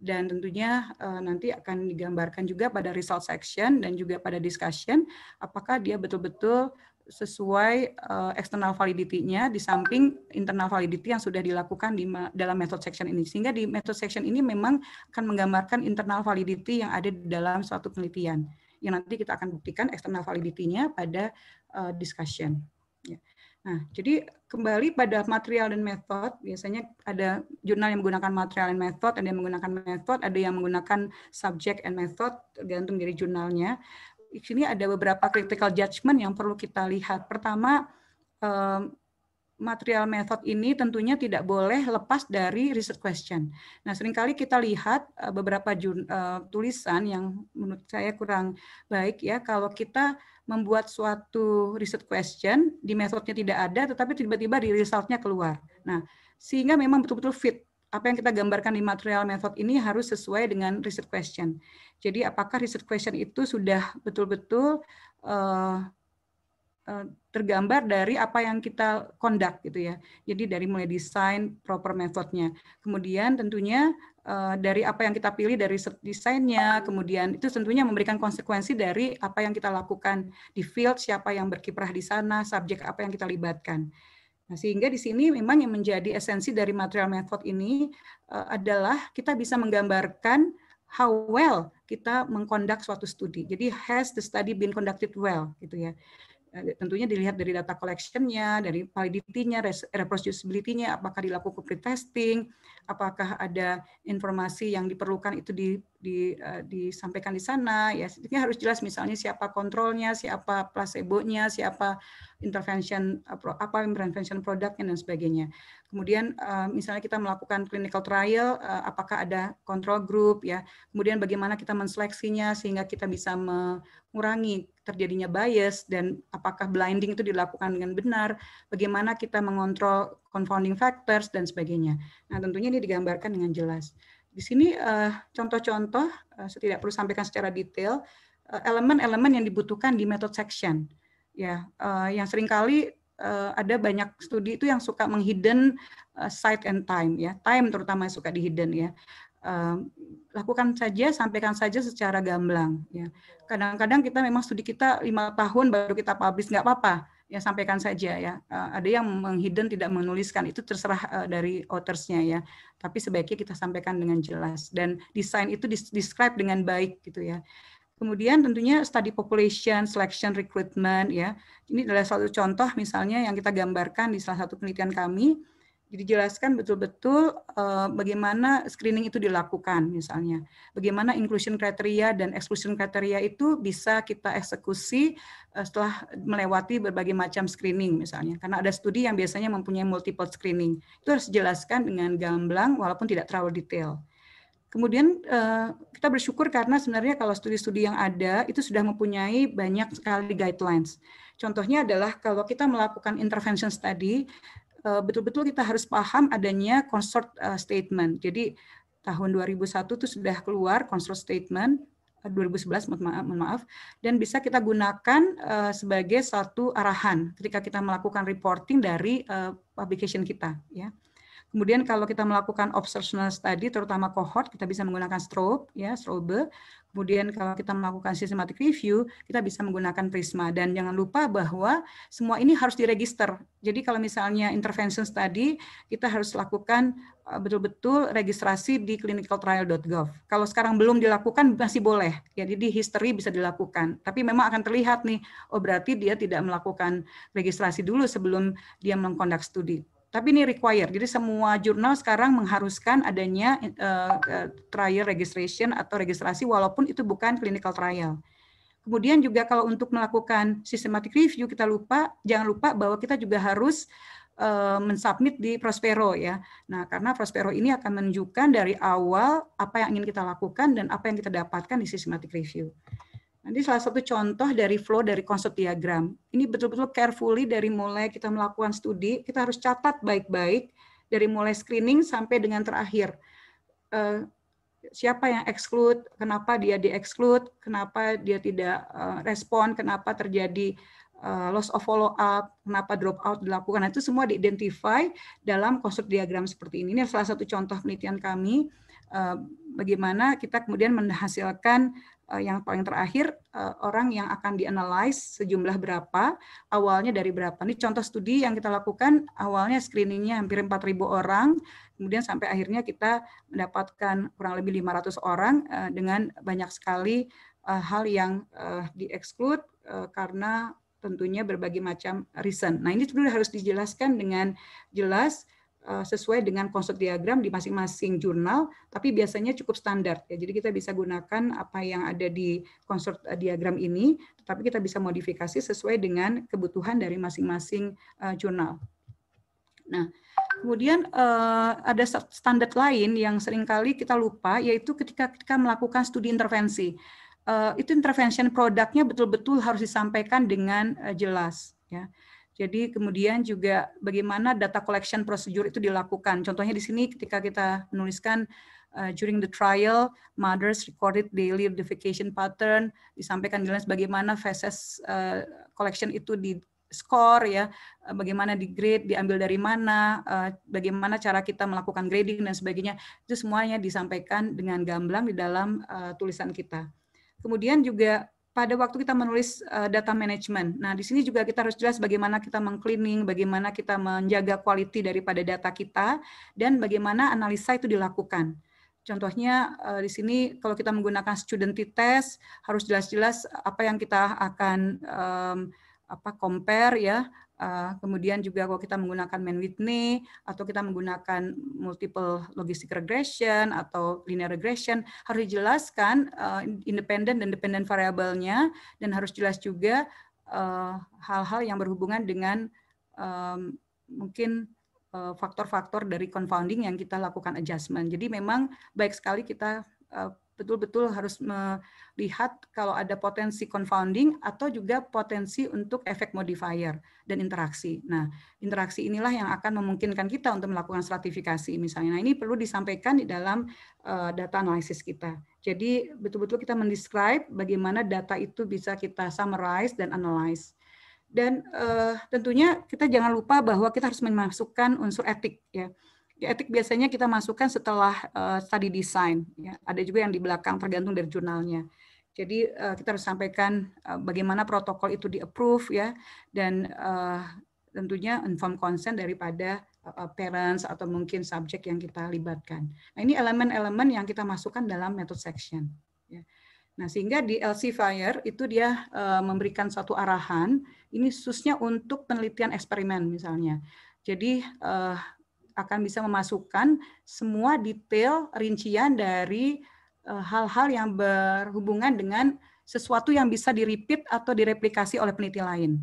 dan tentunya uh, nanti akan digambarkan juga pada result section dan juga pada discussion apakah dia betul-betul sesuai uh, external validity-nya di samping internal validity yang sudah dilakukan di dalam method section ini sehingga di method section ini memang akan menggambarkan internal validity yang ada di dalam suatu penelitian yang nanti kita akan buktikan external validity-nya pada uh, discussion. yeah. Nah, jadi kembali pada material dan method, biasanya ada jurnal yang menggunakan material dan method, ada yang menggunakan method, ada yang menggunakan subject and method, tergantung dari jurnalnya. Di sini ada beberapa critical judgment yang perlu kita lihat. Pertama, eh, material method ini tentunya tidak boleh lepas dari research question. Nah, seringkali kita lihat eh, beberapa eh, tulisan yang menurut saya kurang baik ya, kalau kita membuat suatu research question di metodenya tidak ada, tetapi tiba-tiba di resultnya keluar. Nah, sehingga memang betul-betul fit apa yang kita gambarkan di material method ini harus sesuai dengan research question. Jadi apakah research question itu sudah betul-betul uh, Eh, tergambar dari apa yang kita conduct gitu ya. Jadi dari mulai desain proper methodnya. Kemudian tentunya eh, dari apa yang kita pilih dari desainnya, kemudian itu tentunya memberikan konsekuensi dari apa yang kita lakukan di field, siapa yang berkiprah di sana, subjek apa yang kita libatkan. Nah, sehingga di sini memang yang menjadi esensi dari material method ini eh, adalah kita bisa menggambarkan how well kita mengkondak suatu studi. Jadi has the study been conducted well gitu ya. Eh, tentunya dilihat dari data collection-nya, dari validity-nya, reproducibility-nya, apakah dilakukan pre-testing, apakah ada informasi yang diperlukan itu di, di, uh, disampaikan di sana, ya ini harus jelas misalnya siapa kontrolnya, siapa placebo-nya, siapa intervention eh, apa intervention produknya dan sebagainya. Kemudian uh, misalnya kita melakukan clinical trial, uh, apakah ada kontrol group, ya, kemudian bagaimana kita menseleksinya sehingga kita bisa me mengurangi terjadinya bias dan apakah blinding itu dilakukan dengan benar, bagaimana kita mengontrol confounding factors dan sebagainya. Nah, tentunya ini digambarkan dengan jelas. Di sini eh, contoh-contoh, eh, saya tidak perlu sampaikan secara detail, eh, elemen-elemen yang dibutuhkan di method section. Ya, yang seringkali ada banyak studi itu yang suka menghidden site and time ya, time terutama yang suka dihidden ya. Eh, lakukan saja, sampaikan saja secara gamblang. Ya. Kadang-kadang kita memang studi kita lima tahun baru kita publish, nggak apa-apa. Ya sampaikan saja ya. Eh, ada yang menghidden tidak menuliskan itu terserah eh, dari authorsnya ya. Tapi sebaiknya kita sampaikan dengan jelas dan desain itu describe dengan baik gitu ya. Kemudian tentunya study population, selection, recruitment ya. Ini adalah satu contoh misalnya yang kita gambarkan di salah satu penelitian kami dijelaskan betul-betul eh, bagaimana screening itu dilakukan misalnya. Bagaimana inclusion criteria dan exclusion criteria itu bisa kita eksekusi eh, setelah melewati berbagai macam screening misalnya. Karena ada studi yang biasanya mempunyai multiple screening. Itu harus dijelaskan dengan gamblang walaupun tidak terlalu detail. Kemudian eh, kita bersyukur karena sebenarnya kalau studi-studi yang ada itu sudah mempunyai banyak sekali guidelines. Contohnya adalah kalau kita melakukan intervention study, Eh, betul-betul kita harus paham adanya consort eh, statement. Jadi tahun 2001 itu sudah keluar consort statement 2011 eh, mohon maaf, mohon maaf dan bisa kita gunakan sebagai satu arahan ketika kita melakukan reporting dari uh, publication kita ya. Kemudian kalau kita melakukan observational study, terutama cohort, kita bisa menggunakan strobe, ya strobe. Kemudian kalau kita melakukan systematic review, kita bisa menggunakan prisma. Dan jangan lupa bahwa semua ini harus diregister. Jadi kalau misalnya intervention study, kita harus lakukan eh, betul-betul registrasi di clinicaltrial.gov. Kalau sekarang belum dilakukan masih boleh. Jadi di history bisa dilakukan. Tapi memang akan terlihat nih, oh berarti dia tidak melakukan registrasi dulu sebelum dia mengkondak studi tapi ini required. Jadi semua jurnal sekarang mengharuskan adanya uh, trial registration atau registrasi walaupun itu bukan clinical trial. Kemudian juga kalau untuk melakukan systematic review kita lupa jangan lupa bahwa kita juga harus uh, mensubmit di Prospero ya. Nah, karena Prospero ini akan menunjukkan dari awal apa yang ingin kita lakukan dan apa yang kita dapatkan di systematic review. Nanti salah satu contoh dari flow dari konsep diagram. Ini betul-betul carefully dari mulai kita melakukan studi, kita harus catat baik-baik dari mulai screening sampai dengan terakhir. Eh, siapa yang exclude, kenapa dia di-exclude, kenapa dia tidak eh, respon, kenapa terjadi eh, loss of follow up, kenapa drop out dilakukan. Nah, itu semua diidentify dalam konsep diagram seperti ini. Ini salah satu contoh penelitian kami bagaimana kita kemudian menghasilkan Eh, yang paling terakhir eh, orang yang akan dianalyze sejumlah berapa, awalnya dari berapa. Ini contoh studi yang kita lakukan awalnya screeningnya hampir 4.000 orang, kemudian sampai akhirnya kita mendapatkan kurang lebih 500 orang eh, dengan banyak sekali hal yang dieksklud karena tentunya berbagai macam reason. Nah ini sebenarnya harus dijelaskan dengan jelas Eh, sesuai dengan konsep diagram di masing-masing jurnal, tapi biasanya cukup standar. Ya, jadi kita bisa gunakan apa yang ada di konsep eh, diagram ini, tetapi kita bisa modifikasi sesuai dengan kebutuhan dari masing-masing uh, jurnal. Nah, kemudian uh, ada standar lain yang seringkali kita lupa, yaitu ketika kita melakukan studi intervensi. Uh, itu intervention produknya betul-betul harus disampaikan dengan uh, jelas. Ya. Jadi kemudian juga bagaimana data collection prosedur itu dilakukan. Contohnya di sini ketika kita menuliskan uh, during the trial, mothers recorded daily defecation pattern, disampaikan jelas bagaimana feces uh, eh, collection itu di score ya, eh, bagaimana di grade, diambil dari mana, uh, bagaimana cara kita melakukan grading dan sebagainya. Itu semuanya disampaikan dengan gamblang di dalam uh, tulisan kita. Kemudian juga pada waktu kita menulis uh, data management. Nah, di sini juga kita harus jelas bagaimana kita mengcleaning, bagaimana kita menjaga quality daripada data kita, dan bagaimana analisa itu dilakukan. Contohnya uh, di sini kalau kita menggunakan student test harus jelas-jelas apa yang kita akan um, apa compare ya Uh, kemudian juga kalau kita menggunakan Man Whitney atau kita menggunakan multiple logistic regression atau linear regression harus dijelaskan uh, independen dan dependent variabelnya dan harus jelas juga eh, hal-hal uh, yang berhubungan dengan um, mungkin eh, faktor-faktor uh, dari confounding yang kita lakukan adjustment. Jadi memang baik sekali kita uh, betul-betul harus melihat kalau ada potensi confounding atau juga potensi untuk efek modifier dan interaksi. Nah, interaksi inilah yang akan memungkinkan kita untuk melakukan stratifikasi misalnya. Nah, ini perlu disampaikan di dalam uh, data analisis kita. Jadi betul-betul kita mendescribe bagaimana data itu bisa kita summarize dan analyze. Dan uh, tentunya kita jangan lupa bahwa kita harus memasukkan unsur etik ya Ya, etik biasanya kita masukkan setelah uh, study design. Ya. Ada juga yang di belakang tergantung dari jurnalnya. Jadi uh, kita harus sampaikan uh, bagaimana protokol itu di approve ya dan uh, tentunya inform consent daripada parents atau mungkin subjek yang kita libatkan. Nah ini elemen-elemen yang kita masukkan dalam method section. Ya. Nah sehingga di LC Fire itu dia memberikan satu arahan. Ini khususnya untuk penelitian eksperimen misalnya. Jadi akan bisa memasukkan semua detail rincian dari eh, hal-hal yang berhubungan dengan sesuatu yang bisa direpit atau direplikasi oleh peneliti lain.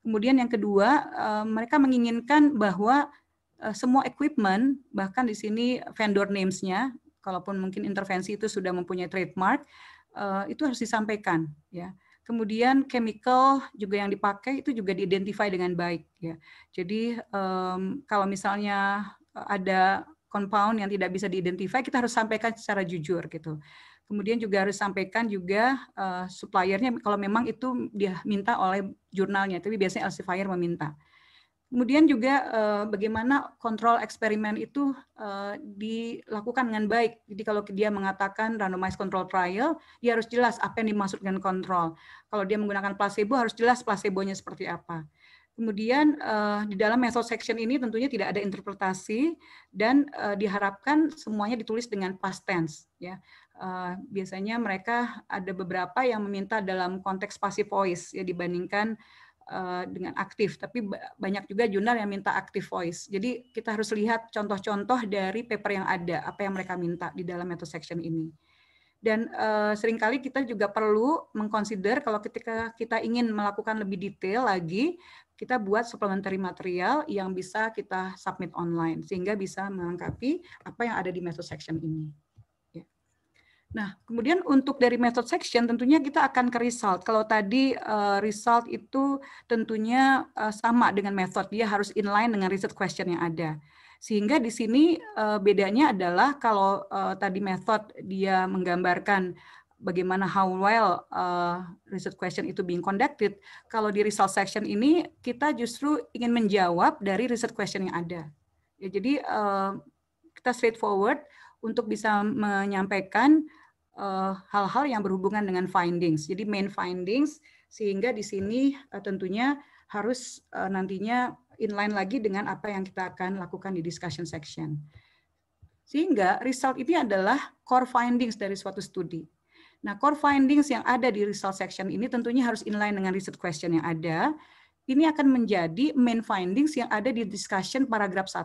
Kemudian yang kedua, eh, mereka menginginkan bahwa eh, semua equipment, bahkan di sini vendor names-nya, kalaupun mungkin intervensi itu sudah mempunyai trademark, itu harus disampaikan. Ya, Kemudian chemical juga yang dipakai itu juga diidentifikasi dengan baik ya. Jadi um, kalau misalnya eh, ada compound yang tidak bisa diidentifikasi, kita harus sampaikan secara jujur gitu. Kemudian juga harus sampaikan juga uh, suppliernya kalau memang itu dia minta oleh jurnalnya, tapi biasanya Elsevier meminta. Kemudian juga uh, bagaimana kontrol eksperimen itu uh, dilakukan dengan baik. Jadi kalau dia mengatakan randomized control trial, dia harus jelas apa yang dimaksud dengan kontrol. Kalau dia menggunakan placebo, harus jelas placebo-nya seperti apa. Kemudian uh, di dalam method section ini tentunya tidak ada interpretasi dan uh, diharapkan semuanya ditulis dengan past tense. Ya, uh, biasanya mereka ada beberapa yang meminta dalam konteks passive voice ya dibandingkan Eh, dengan aktif, tapi banyak juga jurnal yang minta active voice. Jadi kita harus lihat contoh-contoh dari paper yang ada, apa yang mereka minta di dalam meta section ini. Dan uh, seringkali kita juga perlu mengconsider kalau ketika kita ingin melakukan lebih detail lagi, kita buat supplementary material yang bisa kita submit online sehingga bisa melengkapi apa yang ada di meta section ini. Nah, kemudian untuk dari method section tentunya kita akan ke result. Kalau tadi uh, result itu tentunya uh, sama dengan method, dia harus inline dengan research question yang ada. Sehingga di sini uh, bedanya adalah kalau uh, tadi method dia menggambarkan bagaimana how well uh, research question itu being conducted, kalau di result section ini kita justru ingin menjawab dari research question yang ada. Ya, jadi uh, kita straightforward untuk bisa menyampaikan Eh, hal-hal uh, yang berhubungan dengan findings. Jadi main findings sehingga di sini uh, tentunya harus uh, nantinya inline lagi dengan apa yang kita akan lakukan di discussion section. Sehingga result ini adalah core findings dari suatu studi. Nah, core findings yang ada di result section ini tentunya harus inline dengan research question yang ada. Ini akan menjadi main findings yang ada di discussion paragraf 1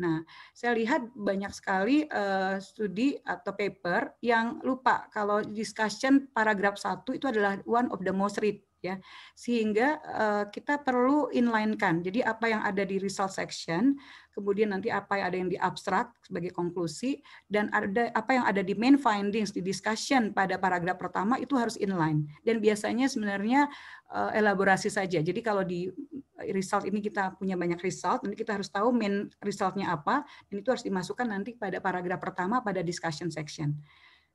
Nah, saya lihat banyak sekali uh, studi atau paper yang lupa kalau discussion paragraf satu itu adalah one of the most read ya sehingga uh, kita perlu inline-kan. jadi apa yang ada di result section kemudian nanti apa yang ada yang di abstrak sebagai konklusi dan ada apa yang ada di main findings di discussion pada paragraf pertama itu harus inline dan biasanya sebenarnya uh, elaborasi saja jadi kalau di result ini kita punya banyak result nanti kita harus tahu main resultnya apa dan itu harus dimasukkan nanti pada paragraf pertama pada discussion section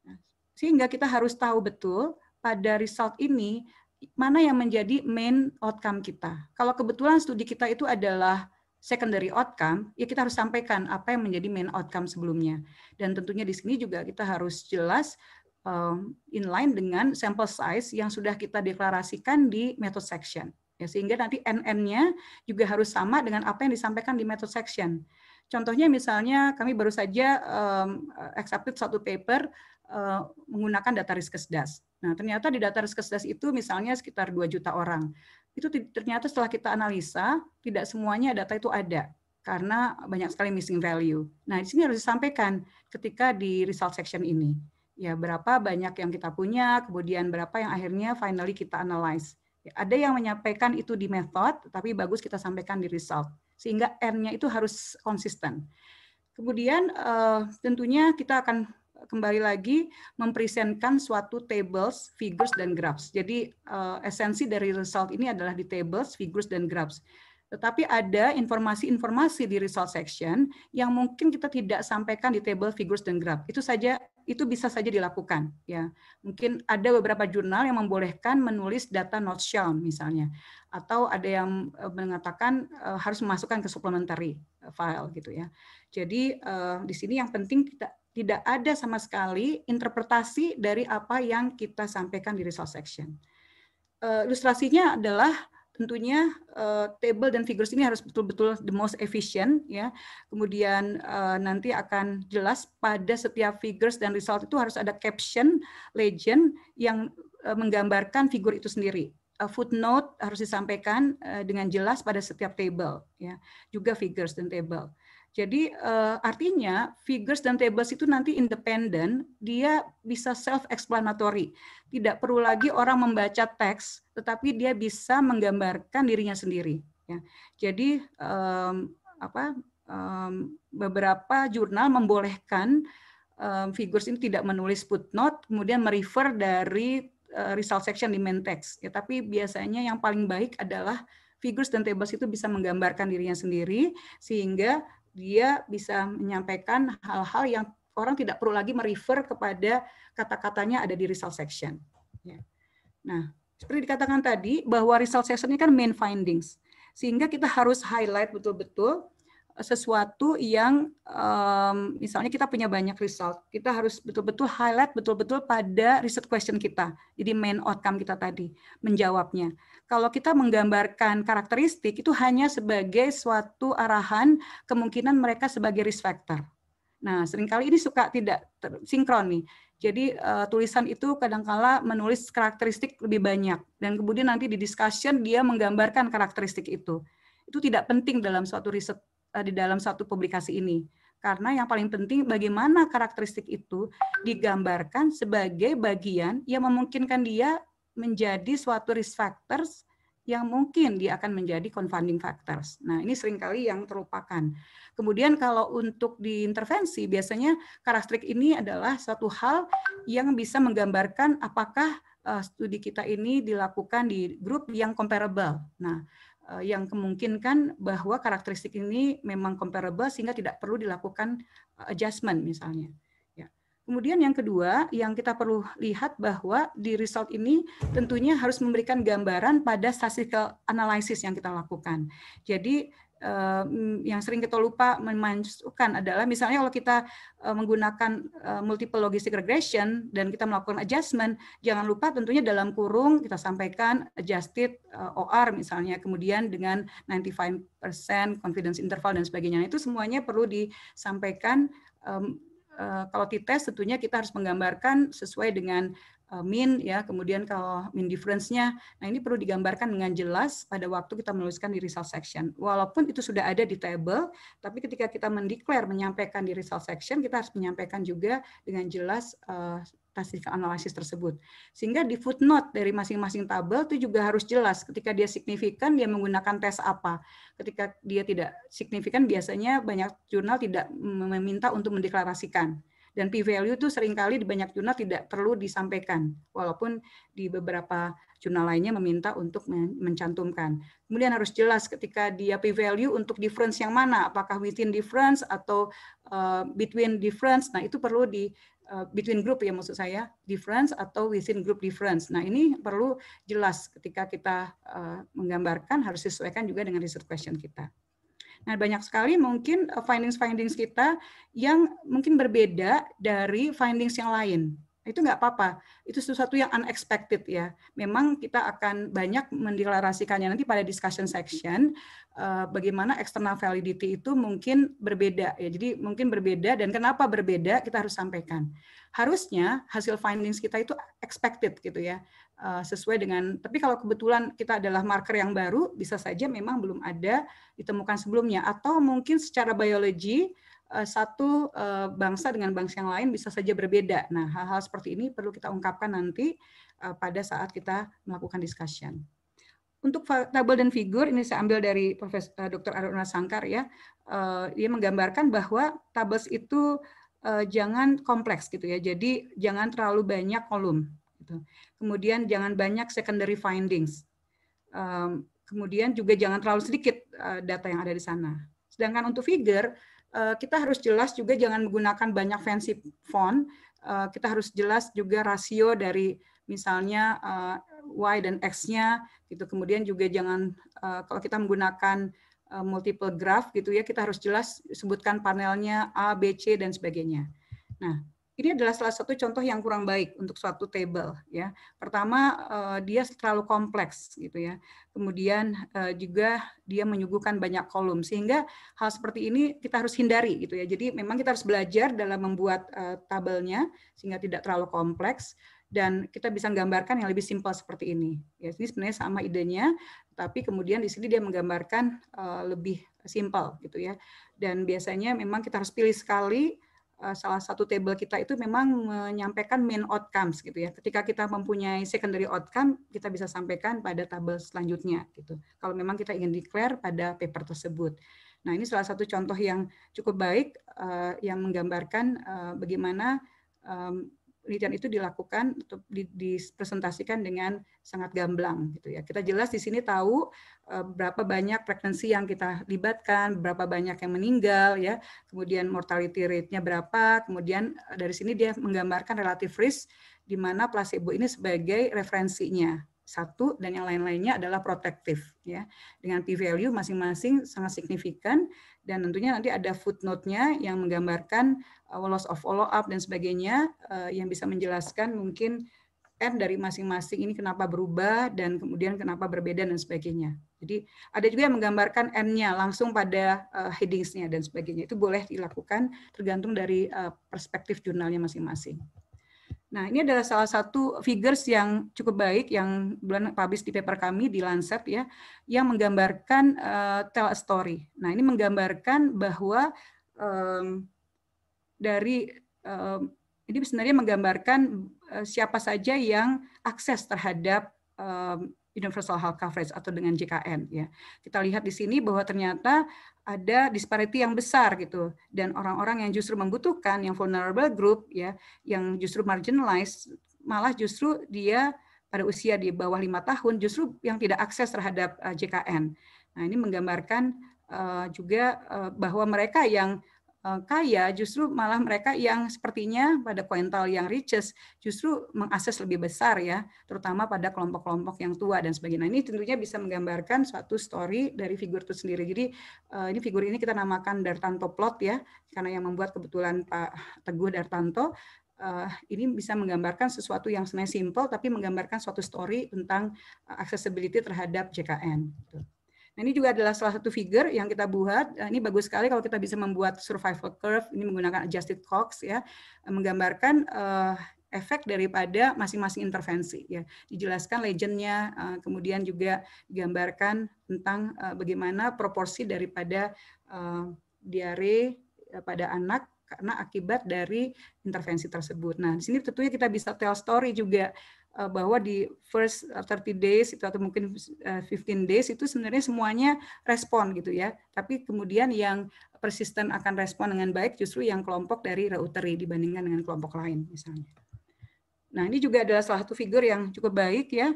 nah, sehingga kita harus tahu betul pada result ini mana yang menjadi main outcome kita. Kalau kebetulan studi kita itu adalah secondary outcome, ya kita harus sampaikan apa yang menjadi main outcome sebelumnya. Dan tentunya di sini juga kita harus jelas um, ehm, inline dengan sample size yang sudah kita deklarasikan di method section. Ya, sehingga nanti NN-nya juga harus sama dengan apa yang disampaikan di method section. Contohnya misalnya kami baru saja um, ehm, accepted satu paper Eh, menggunakan data riskesdas. Nah, ternyata di data riskesdas itu misalnya sekitar 2 juta orang. Itu ternyata setelah kita analisa, tidak semuanya data itu ada karena banyak sekali missing value. Nah, di sini harus disampaikan ketika di result section ini. Ya, berapa banyak yang kita punya, kemudian berapa yang akhirnya finally kita analyze. Ya, ada yang menyampaikan itu di method, tapi bagus kita sampaikan di result. Sehingga N-nya itu harus konsisten. Kemudian uh, tentunya kita akan kembali lagi mempresentkan suatu tables, figures, dan graphs. Jadi uh, esensi dari result ini adalah di tables, figures, dan graphs. Tetapi ada informasi-informasi di result section yang mungkin kita tidak sampaikan di table, figures, dan graph. Itu saja, itu bisa saja dilakukan. Ya, mungkin ada beberapa jurnal yang membolehkan menulis data not shown misalnya, atau ada yang eh, mengatakan eh, harus memasukkan ke supplementary file gitu ya. Jadi di sini yang penting kita tidak ada sama sekali interpretasi dari apa yang kita sampaikan di result section. Uh, ilustrasinya adalah tentunya uh, table dan figures ini harus betul-betul the most efficient ya. Kemudian uh, nanti akan jelas pada setiap figures dan result itu harus ada caption, legend yang uh, menggambarkan figur itu sendiri. Uh, footnote harus disampaikan uh, dengan jelas pada setiap table ya. Juga figures dan table. Jadi uh, artinya figures dan tables itu nanti independen, dia bisa self-explanatory. Tidak perlu lagi orang membaca teks, tetapi dia bisa menggambarkan dirinya sendiri. Ya. Jadi um, apa um, beberapa jurnal membolehkan um, figures ini tidak menulis footnote, kemudian merefer dari uh, result section di main text. Ya, tapi biasanya yang paling baik adalah figures dan tables itu bisa menggambarkan dirinya sendiri sehingga dia bisa menyampaikan hal-hal yang orang tidak perlu lagi merefer kepada kata-katanya ada di result section. Ya. Nah, seperti dikatakan tadi bahwa result section ini kan main findings, sehingga kita harus highlight betul-betul sesuatu yang um, misalnya kita punya banyak result, kita harus betul-betul highlight betul-betul pada research question kita. Jadi main outcome kita tadi menjawabnya. Kalau kita menggambarkan karakteristik itu hanya sebagai suatu arahan kemungkinan mereka sebagai risk factor. Nah, seringkali ini suka tidak sinkron nih. Jadi uh, tulisan itu kadangkala menulis karakteristik lebih banyak dan kemudian nanti di discussion dia menggambarkan karakteristik itu. Itu tidak penting dalam suatu riset Eh, di dalam satu publikasi ini. Karena yang paling penting bagaimana karakteristik itu digambarkan sebagai bagian yang memungkinkan dia menjadi suatu risk factors yang mungkin dia akan menjadi confounding factors. Nah, ini seringkali yang terlupakan. Kemudian kalau untuk diintervensi, biasanya karakteristik ini adalah suatu hal yang bisa menggambarkan apakah eh, studi kita ini dilakukan di grup yang comparable. Nah, Eh, yang kemungkinan bahwa karakteristik ini memang comparable sehingga tidak perlu dilakukan eh, adjustment misalnya. Ya. Kemudian yang kedua yang kita perlu lihat bahwa di result ini tentunya harus memberikan gambaran pada statistical analysis yang kita lakukan. Jadi Eh, yang sering kita lupa memasukkan adalah misalnya kalau kita eh, menggunakan eh, multiple logistic regression dan kita melakukan adjustment, jangan lupa tentunya dalam kurung kita sampaikan adjusted OR misalnya, kemudian dengan 95% confidence interval dan sebagainya. Nah, itu semuanya perlu disampaikan kalau di test tentunya kita harus menggambarkan sesuai dengan Eh, mean ya, kemudian kalau mean difference-nya. Nah, ini perlu digambarkan dengan jelas pada waktu kita menuliskan di result section. Walaupun itu sudah ada di table, tapi ketika kita mendeklar menyampaikan di result section, kita harus menyampaikan juga dengan jelas uh, statistical analisis tersebut. Sehingga di footnote dari masing-masing tabel itu juga harus jelas ketika dia signifikan dia menggunakan tes apa. Ketika dia tidak signifikan biasanya banyak jurnal tidak meminta untuk mendeklarasikan. Dan p-value itu seringkali di banyak jurnal tidak perlu disampaikan, walaupun di beberapa jurnal lainnya meminta untuk mencantumkan. Kemudian harus jelas ketika dia p-value untuk difference yang mana, apakah within difference atau uh, between difference. Nah itu perlu di eh, between group ya maksud saya difference atau within group difference. Nah ini perlu jelas ketika kita uh, menggambarkan harus disesuaikan juga dengan research question kita. Nah, banyak sekali mungkin eh, findings-findings kita yang mungkin berbeda dari findings yang lain itu nggak apa-apa. Itu sesuatu yang unexpected ya. Memang kita akan banyak mendeklarasikannya nanti pada discussion section eh, bagaimana external validity itu mungkin berbeda ya. Jadi mungkin berbeda dan kenapa berbeda kita harus sampaikan. Harusnya hasil findings kita itu expected gitu ya. Eh, sesuai dengan tapi kalau kebetulan kita adalah marker yang baru bisa saja memang belum ada ditemukan sebelumnya atau mungkin secara biologi Eh, satu eh, bangsa dengan bangsa yang lain bisa saja berbeda. Nah, hal-hal seperti ini perlu kita ungkapkan nanti eh, pada saat kita melakukan discussion. Untuk tabel dan figur ini saya ambil dari Profesor Dr. Aruna Sangkar ya. Dia menggambarkan bahwa tabels itu jangan kompleks gitu ya. Jadi jangan terlalu banyak kolom gitu. Kemudian jangan banyak secondary findings. Kemudian juga jangan terlalu sedikit data yang ada di sana. Sedangkan untuk figure Eh, kita harus jelas juga jangan menggunakan banyak fancy font. Eh, kita harus jelas juga rasio dari misalnya eh, y dan x-nya gitu. Kemudian juga jangan kalau kita menggunakan multiple graph gitu ya kita harus jelas sebutkan panelnya a, b, c dan sebagainya. Nah, ini adalah salah satu contoh yang kurang baik untuk suatu table ya. Pertama uh, dia terlalu kompleks gitu ya. Kemudian uh, juga dia menyuguhkan banyak kolom sehingga hal seperti ini kita harus hindari gitu ya. Jadi memang kita harus belajar dalam membuat uh, tabelnya sehingga tidak terlalu kompleks dan kita bisa menggambarkan yang lebih simpel seperti ini. Ya, ini sebenarnya sama idenya, tapi kemudian di sini dia menggambarkan uh, lebih simpel gitu ya. Dan biasanya memang kita harus pilih sekali Eh, salah satu table kita itu memang menyampaikan main outcomes gitu ya. Ketika kita mempunyai secondary outcome, kita bisa sampaikan pada tabel selanjutnya gitu. Kalau memang kita ingin declare pada paper tersebut. Nah, ini salah satu contoh yang cukup baik uh, yang menggambarkan uh, bagaimana um, penelitian itu dilakukan untuk dipresentasikan dengan sangat gamblang gitu ya. Kita jelas di sini tahu eh, berapa banyak frekuensi yang kita libatkan, berapa banyak yang meninggal ya, kemudian mortality rate-nya berapa, kemudian eh, dari sini dia menggambarkan relative risk di mana placebo ini sebagai referensinya satu dan yang lain-lainnya adalah protektif ya dengan p value masing-masing sangat signifikan dan tentunya nanti ada footnote-nya yang menggambarkan uh, loss of follow up dan sebagainya uh, yang bisa menjelaskan mungkin n kan dari masing-masing ini kenapa berubah dan kemudian kenapa berbeda dan sebagainya. Jadi ada juga yang menggambarkan n-nya langsung pada uh, headings-nya dan sebagainya. Itu boleh dilakukan tergantung dari uh, perspektif jurnalnya masing-masing. Nah, ini adalah salah satu figures yang cukup baik yang bulan publish di paper kami di Lancet ya, yang menggambarkan uh, tell a story. Nah, ini menggambarkan bahwa um, dari um, ini sebenarnya menggambarkan uh, siapa saja yang akses terhadap um, universal health coverage atau dengan JKN ya. Kita lihat di sini bahwa ternyata ada disparity yang besar gitu dan orang-orang yang justru membutuhkan yang vulnerable group ya, yang justru marginalized malah justru dia pada usia di bawah lima tahun justru yang tidak akses terhadap eh, JKN. Nah, ini menggambarkan eh, juga eh, bahwa mereka yang Eh, kaya justru malah mereka yang sepertinya pada kuintal yang riches justru mengakses lebih besar ya terutama pada kelompok-kelompok yang tua dan sebagainya ini tentunya bisa menggambarkan suatu story dari figur itu sendiri jadi eh, ini figur ini kita namakan Dartanto plot ya karena yang membuat kebetulan Pak Teguh Dartanto uh, ini bisa menggambarkan sesuatu yang sebenarnya simple tapi menggambarkan suatu story tentang accessibility terhadap JKN. Gitu. Nah, ini juga adalah salah satu figure yang kita buat. Eh, ini bagus sekali kalau kita bisa membuat survival curve, ini menggunakan adjusted Cox ya, eh, menggambarkan uh, efek daripada masing-masing intervensi ya dijelaskan legendnya kemudian juga digambarkan tentang bagaimana proporsi daripada uh, diare pada anak karena akibat dari intervensi tersebut. Nah, di sini tentunya kita bisa tell story juga Eh, bahwa di first 30 eh, days itu atau mungkin 15 eh, days itu sebenarnya semuanya respon gitu ya. Tapi kemudian yang persisten akan respon dengan baik justru yang kelompok dari reuteri dibandingkan dengan kelompok lain misalnya. Nah, ini juga adalah salah satu figur yang cukup baik ya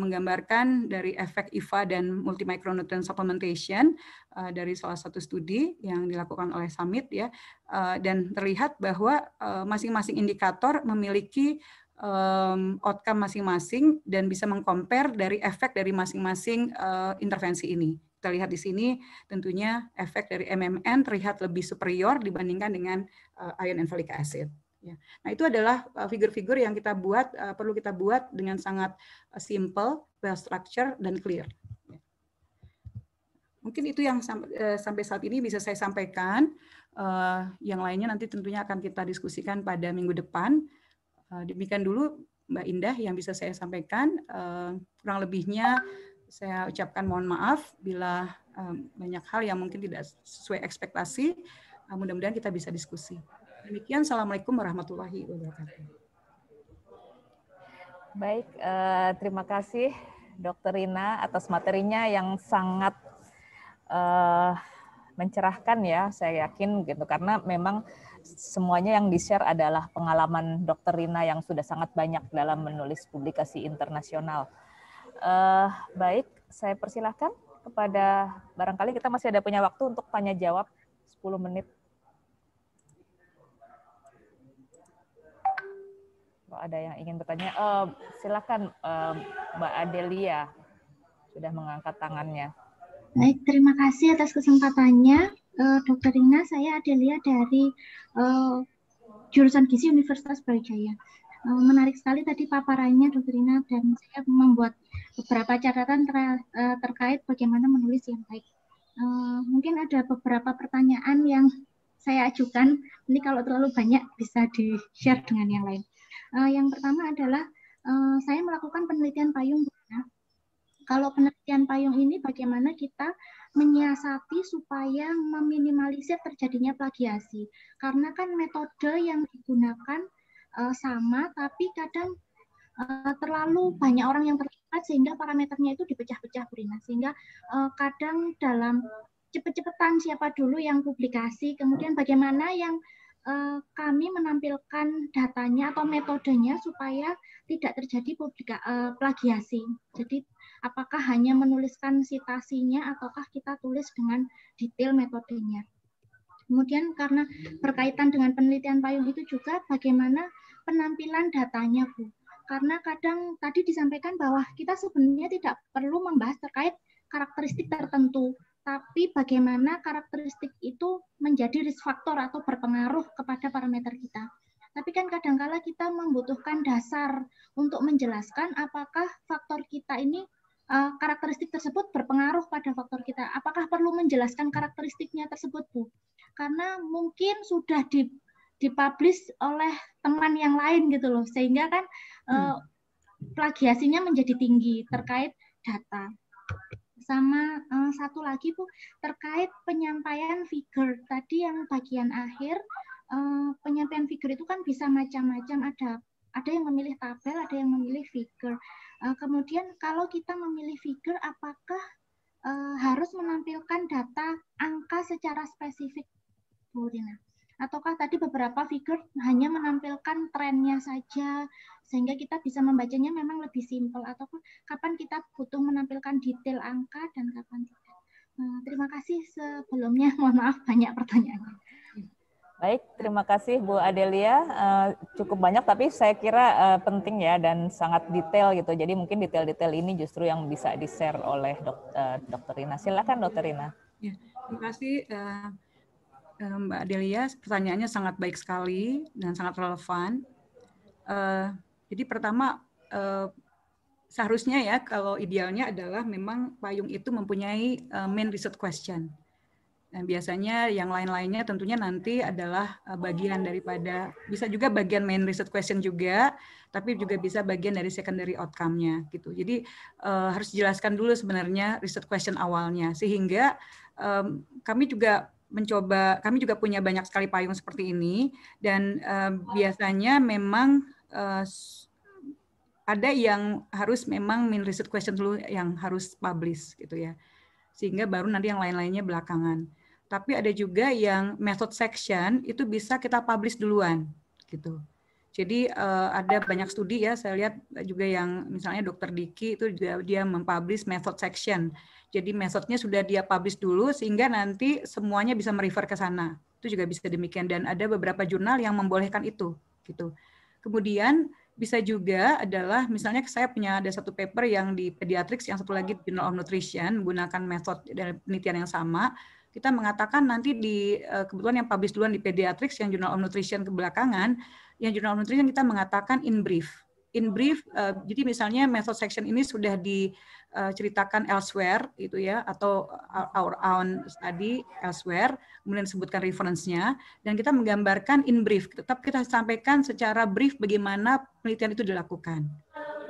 menggambarkan dari efek IFA dan multi micronutrient supplementation dari salah satu studi yang dilakukan oleh Summit ya dan terlihat bahwa masing-masing indikator memiliki um, outcome masing-masing dan bisa mengcompare dari efek dari masing-masing uh, intervensi ini. Kita lihat di sini tentunya efek dari MMN terlihat lebih superior dibandingkan dengan uh, eh, ion and folic acid. Ya. Nah itu adalah eh, figur-figur uh, yang kita buat uh, perlu kita buat dengan sangat uh, simple, well structure dan clear. Ya. Mungkin itu yang sam uh, sampai saat ini bisa saya sampaikan. Uh, yang lainnya nanti tentunya akan kita diskusikan pada minggu depan. Eh, demikian dulu Mbak Indah yang bisa saya sampaikan. Eh, kurang lebihnya saya ucapkan mohon maaf bila eh, banyak hal yang mungkin tidak sesuai ekspektasi. Mudah-mudahan kita bisa diskusi. Demikian, Assalamualaikum warahmatullahi wabarakatuh. Baik, terima kasih Dr. Rina atas materinya yang sangat mencerahkan ya, saya yakin gitu. Karena memang semuanya yang di-share adalah pengalaman Dr. Rina yang sudah sangat banyak dalam menulis publikasi internasional. Uh, baik, saya persilahkan kepada barangkali kita masih ada punya waktu untuk tanya jawab 10 menit. Kalau ada yang ingin bertanya, uh, silakan uh, Mbak Adelia sudah mengangkat tangannya. Baik, terima kasih atas kesempatannya uh, Dokter Rina, saya Adelia dari uh, jurusan Gizi Universitas Brawijaya. Uh, menarik sekali tadi paparannya Dokter Rina dan saya membuat beberapa catatan ter terkait bagaimana menulis yang baik. Uh, mungkin ada beberapa pertanyaan yang saya ajukan. Ini kalau terlalu banyak bisa di-share dengan yang lain. Uh, yang pertama adalah uh, saya melakukan penelitian payung. kalau penelitian payung ini bagaimana kita menyiasati supaya meminimalisir terjadinya plagiasi. Karena kan metode yang digunakan uh, sama, tapi kadang uh, terlalu banyak orang yang terlibat sehingga parameternya itu dipecah-pecah, Brina. Sehingga uh, kadang dalam cepet-cepetan siapa dulu yang publikasi, kemudian bagaimana yang uh, kami menampilkan datanya atau metodenya supaya tidak terjadi publika, uh, plagiasi. Jadi apakah hanya menuliskan sitasinya ataukah kita tulis dengan detail metodenya. Kemudian karena berkaitan dengan penelitian payung itu juga bagaimana penampilan datanya, Bu. Karena kadang tadi disampaikan bahwa kita sebenarnya tidak perlu membahas terkait karakteristik tertentu, tapi bagaimana karakteristik itu menjadi risk factor atau berpengaruh kepada parameter kita. Tapi kan kadangkala kita membutuhkan dasar untuk menjelaskan apakah faktor kita ini uh, karakteristik tersebut berpengaruh pada faktor kita. Apakah perlu menjelaskan karakteristiknya tersebut, Bu? Karena mungkin sudah di dipublish oleh teman yang lain gitu loh, sehingga kan uh, plagiasinya menjadi tinggi terkait data. Sama uh, satu lagi Bu terkait penyampaian figure tadi yang bagian akhir uh, penyampaian figure itu kan bisa macam-macam ada ada yang memilih tabel, ada yang memilih figure. Eh, kemudian kalau kita memilih figure, apakah eh, harus menampilkan data angka secara spesifik, Bu Rina? Ataukah tadi beberapa figure hanya menampilkan trennya saja, sehingga kita bisa membacanya memang lebih simpel, ataupun kapan kita butuh menampilkan detail angka dan kapan tidak? Eh, terima kasih sebelumnya, *laughs* mohon maaf banyak pertanyaannya. Hmm. Baik, terima kasih Bu Adelia. Uh, cukup banyak, tapi saya kira uh, penting ya dan sangat detail gitu. Jadi mungkin detail-detail ini justru yang bisa di-share oleh dok, uh, Dokter Rina. Silakan Dokter Rina. Ya, terima kasih uh, Mbak Adelia. Pertanyaannya sangat baik sekali dan sangat relevan. Uh, jadi pertama uh, seharusnya ya kalau idealnya adalah memang payung itu mempunyai uh, main research question Nah, biasanya yang lain-lainnya tentunya nanti adalah eh, bagian daripada bisa juga bagian main research question juga, tapi juga bisa bagian dari secondary outcome-nya gitu. Jadi uh, harus dijelaskan dulu sebenarnya research question awalnya sehingga um, kami juga mencoba kami juga punya banyak sekali payung seperti ini dan uh, biasanya memang uh, ada yang harus memang main research question dulu yang harus publish gitu ya sehingga baru nanti yang lain-lainnya belakangan tapi ada juga yang method section itu bisa kita publish duluan gitu. Jadi uh, ada banyak studi ya saya lihat juga yang misalnya Dokter Diki itu juga dia mempublish method section. Jadi methodnya sudah dia publish dulu sehingga nanti semuanya bisa merefer ke sana. Itu juga bisa demikian dan ada beberapa jurnal yang membolehkan itu gitu. Kemudian bisa juga adalah misalnya saya punya ada satu paper yang di pediatrics yang satu lagi di Journal of Nutrition menggunakan metode dan penelitian yang sama kita mengatakan nanti di eh, kebetulan yang publish duluan di Pediatrics yang Journal of Nutrition kebelakangan, yang Journal of Nutrition kita mengatakan in brief. In brief, eh, jadi misalnya method section ini sudah diceritakan eh, elsewhere, itu ya, atau our own study elsewhere, kemudian sebutkan referensinya, dan kita menggambarkan in brief. Tetap kita sampaikan secara brief bagaimana penelitian itu dilakukan.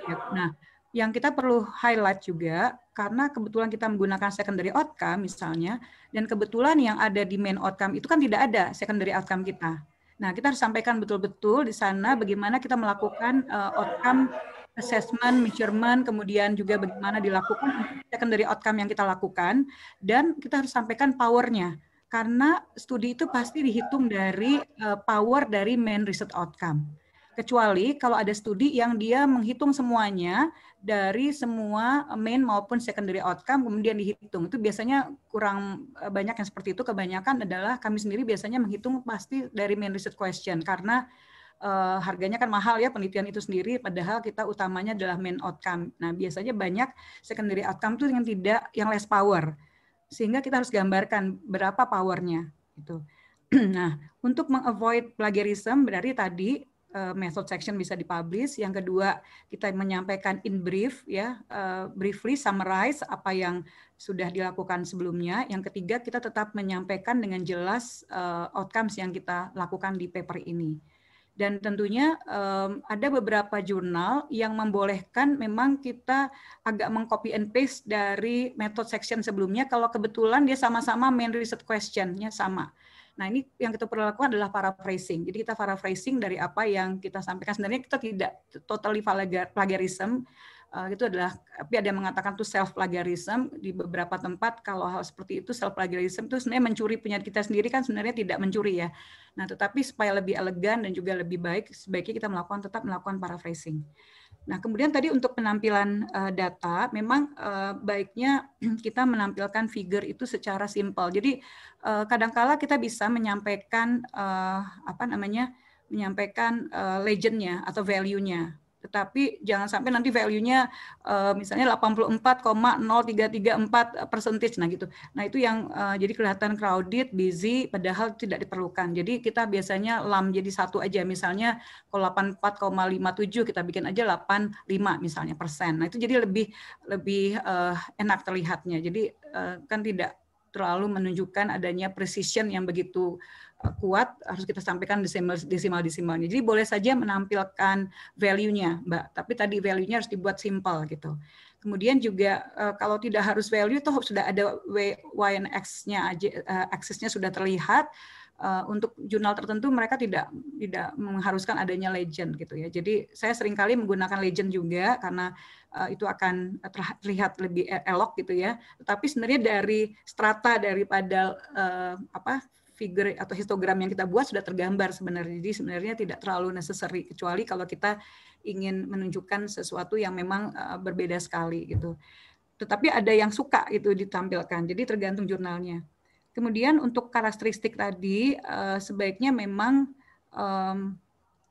Ya, nah, yang kita perlu highlight juga karena kebetulan kita menggunakan secondary outcome misalnya, dan kebetulan yang ada di main outcome itu kan tidak ada secondary outcome kita. Nah, kita harus sampaikan betul-betul di sana bagaimana kita melakukan uh, outcome assessment, measurement, kemudian juga bagaimana dilakukan secondary outcome yang kita lakukan, dan kita harus sampaikan powernya. Karena studi itu pasti dihitung dari uh, power dari main research outcome kecuali kalau ada studi yang dia menghitung semuanya dari semua main maupun secondary outcome kemudian dihitung. Itu biasanya kurang eh, banyak yang seperti itu. Kebanyakan adalah kami sendiri biasanya menghitung pasti dari main research question karena uh, harganya kan mahal ya penelitian itu sendiri padahal kita utamanya adalah main outcome. Nah, biasanya banyak secondary outcome itu yang tidak yang less power. Sehingga kita harus gambarkan berapa powernya itu *clears throat* Nah, untuk mengavoid plagiarism berarti tadi Eh, method section bisa dipublish. Yang kedua, kita menyampaikan in brief ya, uh, briefly summarize apa yang sudah dilakukan sebelumnya. Yang ketiga, kita tetap menyampaikan dengan jelas uh, outcomes yang kita lakukan di paper ini. Dan tentunya um, ada beberapa jurnal yang membolehkan memang kita agak mengcopy and paste dari method section sebelumnya kalau kebetulan dia sama-sama main research questionnya sama. Nah ini yang kita perlu lakukan adalah paraphrasing. Jadi kita paraphrasing dari apa yang kita sampaikan. Sebenarnya kita tidak totally plagiarism. Uh, itu adalah tapi ada yang mengatakan tuh self plagiarism di beberapa tempat kalau hal seperti itu self plagiarism itu sebenarnya mencuri punya kita sendiri kan sebenarnya tidak mencuri ya. Nah, tetapi supaya lebih elegan dan juga lebih baik sebaiknya kita melakukan tetap melakukan paraphrasing. Nah, kemudian tadi untuk penampilan uh, data, memang uh, baiknya *clears throat* kita menampilkan figure itu secara simpel. Jadi, uh, kadangkala kita bisa menyampaikan uh, apa namanya, menyampaikan uh, legendnya atau value-nya. Tetapi jangan sampai nanti value-nya uh, misalnya 84,0334 persentase nah gitu. Nah, itu yang uh, jadi kelihatan crowded, busy padahal tidak diperlukan. Jadi kita biasanya lam jadi satu aja misalnya kalau 84,57 kita bikin aja 85 misalnya persen. Nah, itu jadi lebih lebih uh, enak terlihatnya. Jadi uh, kan tidak terlalu menunjukkan adanya precision yang begitu uh, kuat harus kita sampaikan desimal desimal desimalnya. Jadi boleh saja menampilkan value-nya, Mbak, tapi tadi value-nya harus dibuat simple gitu. Kemudian juga eh, kalau tidak harus value toh sudah ada y and x-nya aja aksesnya eh, sudah terlihat eh, untuk jurnal tertentu mereka tidak tidak mengharuskan adanya legend gitu ya. Jadi saya seringkali menggunakan legend juga karena itu akan terlihat lebih e-, elok gitu ya. tapi sebenarnya dari strata daripada apa figure atau histogram yang kita buat sudah tergambar sebenarnya. Jadi sebenarnya tidak terlalu necessary kecuali kalau kita ingin menunjukkan sesuatu yang memang eh, berbeda sekali gitu. Tetapi ada yang suka itu ditampilkan. Jadi tergantung jurnalnya. Kemudian untuk karakteristik tadi eh, sebaiknya memang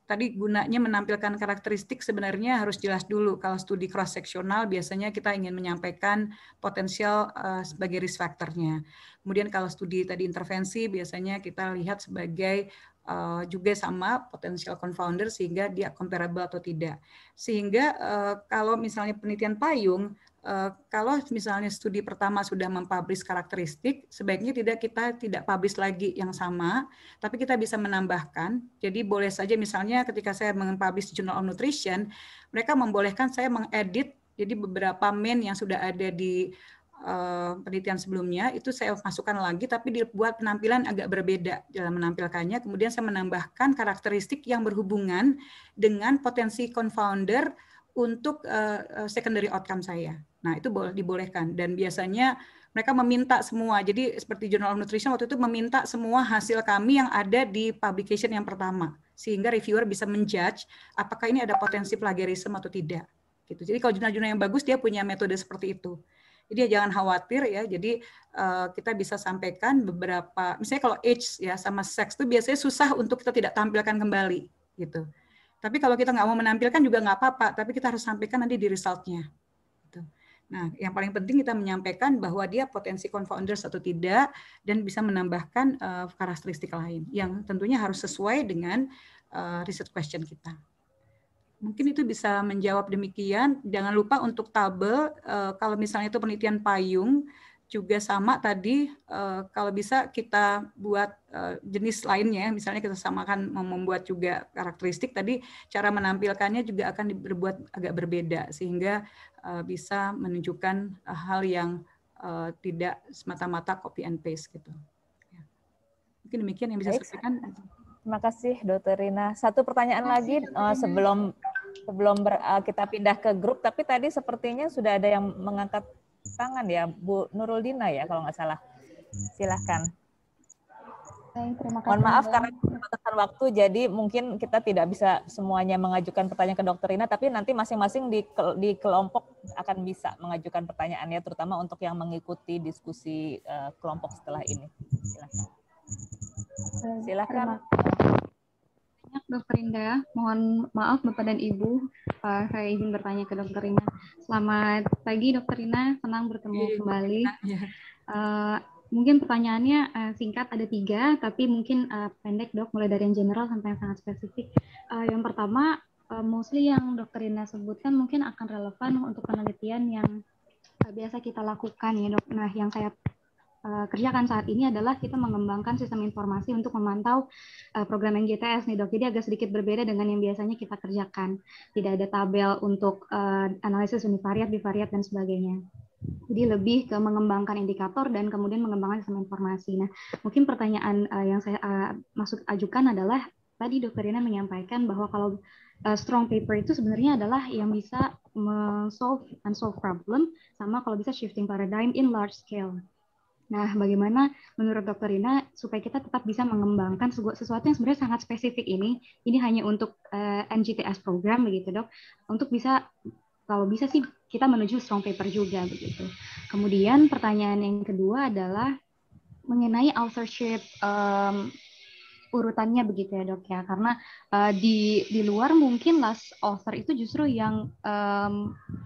tadi gunanya menampilkan karakteristik sebenarnya harus jelas dulu. Kalau studi cross sectional biasanya kita ingin menyampaikan potensial eh, sebagai risk factor-nya. Kemudian kalau studi tadi intervensi biasanya kita lihat sebagai eh, juga sama potensial confounder sehingga dia comparable atau tidak. Sehingga eh, kalau misalnya penelitian payung Eh, kalau misalnya studi pertama sudah mempublish karakteristik, sebaiknya tidak kita tidak publish lagi yang sama, tapi kita bisa menambahkan. Jadi boleh saja misalnya ketika saya mempublish Journal of Nutrition, mereka membolehkan saya mengedit jadi beberapa main yang sudah ada di uh, penelitian sebelumnya itu saya masukkan lagi tapi dibuat penampilan agak berbeda dalam menampilkannya. Kemudian saya menambahkan karakteristik yang berhubungan dengan potensi confounder untuk uh, secondary outcome saya. Nah, itu boleh dibolehkan dan biasanya mereka meminta semua. Jadi seperti Journal of Nutrition waktu itu meminta semua hasil kami yang ada di publication yang pertama sehingga reviewer bisa menjudge apakah ini ada potensi plagiarisme atau tidak. Gitu. Jadi kalau jurnal-jurnal yang bagus dia punya metode seperti itu. Jadi ya jangan khawatir ya. Jadi uh, kita bisa sampaikan beberapa, misalnya kalau age ya sama seks itu biasanya susah untuk kita tidak tampilkan kembali gitu. Tapi kalau kita nggak mau menampilkan juga nggak apa-apa, tapi kita harus sampaikan nanti di resultnya. Gitu. Nah, yang paling penting kita menyampaikan bahwa dia potensi co atau tidak dan bisa menambahkan uh, karakteristik lain yang tentunya harus sesuai dengan uh, research question kita. Mungkin itu bisa menjawab demikian. Jangan lupa untuk tabel, uh, kalau misalnya itu penelitian payung, juga sama tadi uh, kalau bisa kita buat uh, jenis lainnya ya. misalnya kita samakan membuat juga karakteristik tadi cara menampilkannya juga akan dibuat agak berbeda sehingga uh, bisa menunjukkan hal yang uh, tidak semata-mata copy and paste gitu ya. mungkin demikian yang bisa saya sampaikan terima kasih dokter Rina satu pertanyaan kasih, lagi uh, sebelum sebelum ber, kita pindah ke grup tapi tadi sepertinya sudah ada yang mengangkat tangan ya Bu Nurul Dina ya kalau nggak salah. Silahkan. Baik, terima kasih. Mohon maaf karena keterbatasan waktu, jadi mungkin kita tidak bisa semuanya mengajukan pertanyaan ke dokter Rina, tapi nanti masing-masing di, di kelompok akan bisa mengajukan pertanyaannya, terutama untuk yang mengikuti diskusi uh, kelompok setelah ini. Silahkan. Silahkan banyak Dokter Indah. Mohon maaf Bapak dan Ibu, uh, saya izin bertanya ke Dokter Rina. Selamat pagi Dokter Rina, senang bertemu yeah, kembali. Yeah. Iya. Uh, mungkin pertanyaannya uh, singkat ada tiga, tapi mungkin uh, pendek dok, mulai dari yang general sampai yang sangat spesifik. Uh, yang pertama, uh, mostly yang dokter Rina sebutkan mungkin akan relevan untuk penelitian yang uh, biasa kita lakukan ya dok. Nah, yang saya Eh, kerjakan saat ini adalah kita mengembangkan sistem informasi untuk memantau eh, program NGTS nih dok. Jadi agak sedikit berbeda dengan yang biasanya kita kerjakan. Tidak ada tabel untuk eh, analisis univariat, bivariat dan sebagainya. Jadi lebih ke mengembangkan indikator dan kemudian mengembangkan sistem informasi. Nah, mungkin pertanyaan yang saya masuk ajukan adalah tadi dokter Rina menyampaikan bahwa kalau strong paper itu sebenarnya adalah yang bisa solve unsolved problem sama kalau bisa shifting paradigm in large scale. Nah, bagaimana menurut Dokter Rina supaya kita tetap bisa mengembangkan sesuatu yang sebenarnya sangat spesifik ini, ini hanya untuk uh, eh, NGTS program begitu dok, untuk bisa kalau bisa sih kita menuju strong paper juga begitu. Kemudian pertanyaan yang kedua adalah mengenai authorship um, urutannya begitu ya dok ya karena uh, di di luar mungkin last offer itu justru yang um,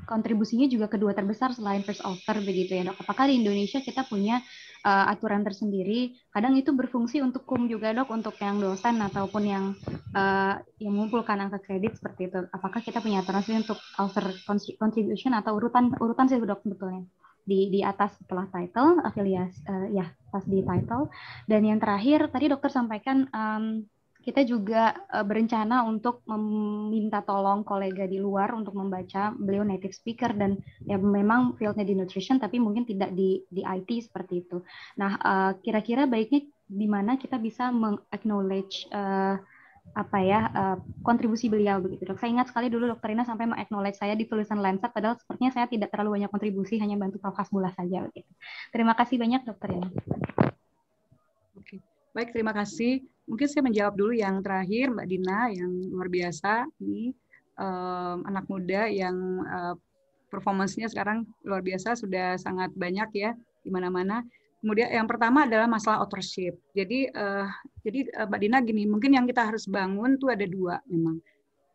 kontribusinya juga kedua terbesar selain first offer begitu ya dok apakah di Indonesia kita punya uh, aturan tersendiri kadang itu berfungsi untuk kum juga dok untuk yang dosen ataupun yang uh, yang mengumpulkan angka kredit seperti itu apakah kita punya aturan sendiri untuk offer contribution atau urutan urutan sih dok betulnya di di atas setelah title afiliasi uh, eh, ya pas di title dan yang terakhir tadi dokter sampaikan um, kita juga uh, berencana untuk meminta tolong kolega di luar untuk membaca beliau native speaker dan ya memang fieldnya di nutrition tapi mungkin tidak di di IT seperti itu. Nah kira eh, kira-kira baiknya di mana kita bisa meng uh, apa ya uh, kontribusi beliau begitu dok. Saya ingat sekali dulu dokter Rina sampai mengaknowledge saya di tulisan Lancet padahal sepertinya saya tidak terlalu banyak kontribusi hanya bantu Prof Hasbula saja begitu. Terima kasih banyak dokter Rina. Oke. Baik, terima kasih. Mungkin saya menjawab dulu yang terakhir Mbak Dina yang luar biasa ini um, anak muda yang uh, sekarang luar biasa sudah sangat banyak ya di mana-mana. mana mana Kemudian yang pertama adalah masalah authorship. Jadi uh, jadi uh, Mbak Dina gini, mungkin yang kita harus bangun tuh ada dua memang.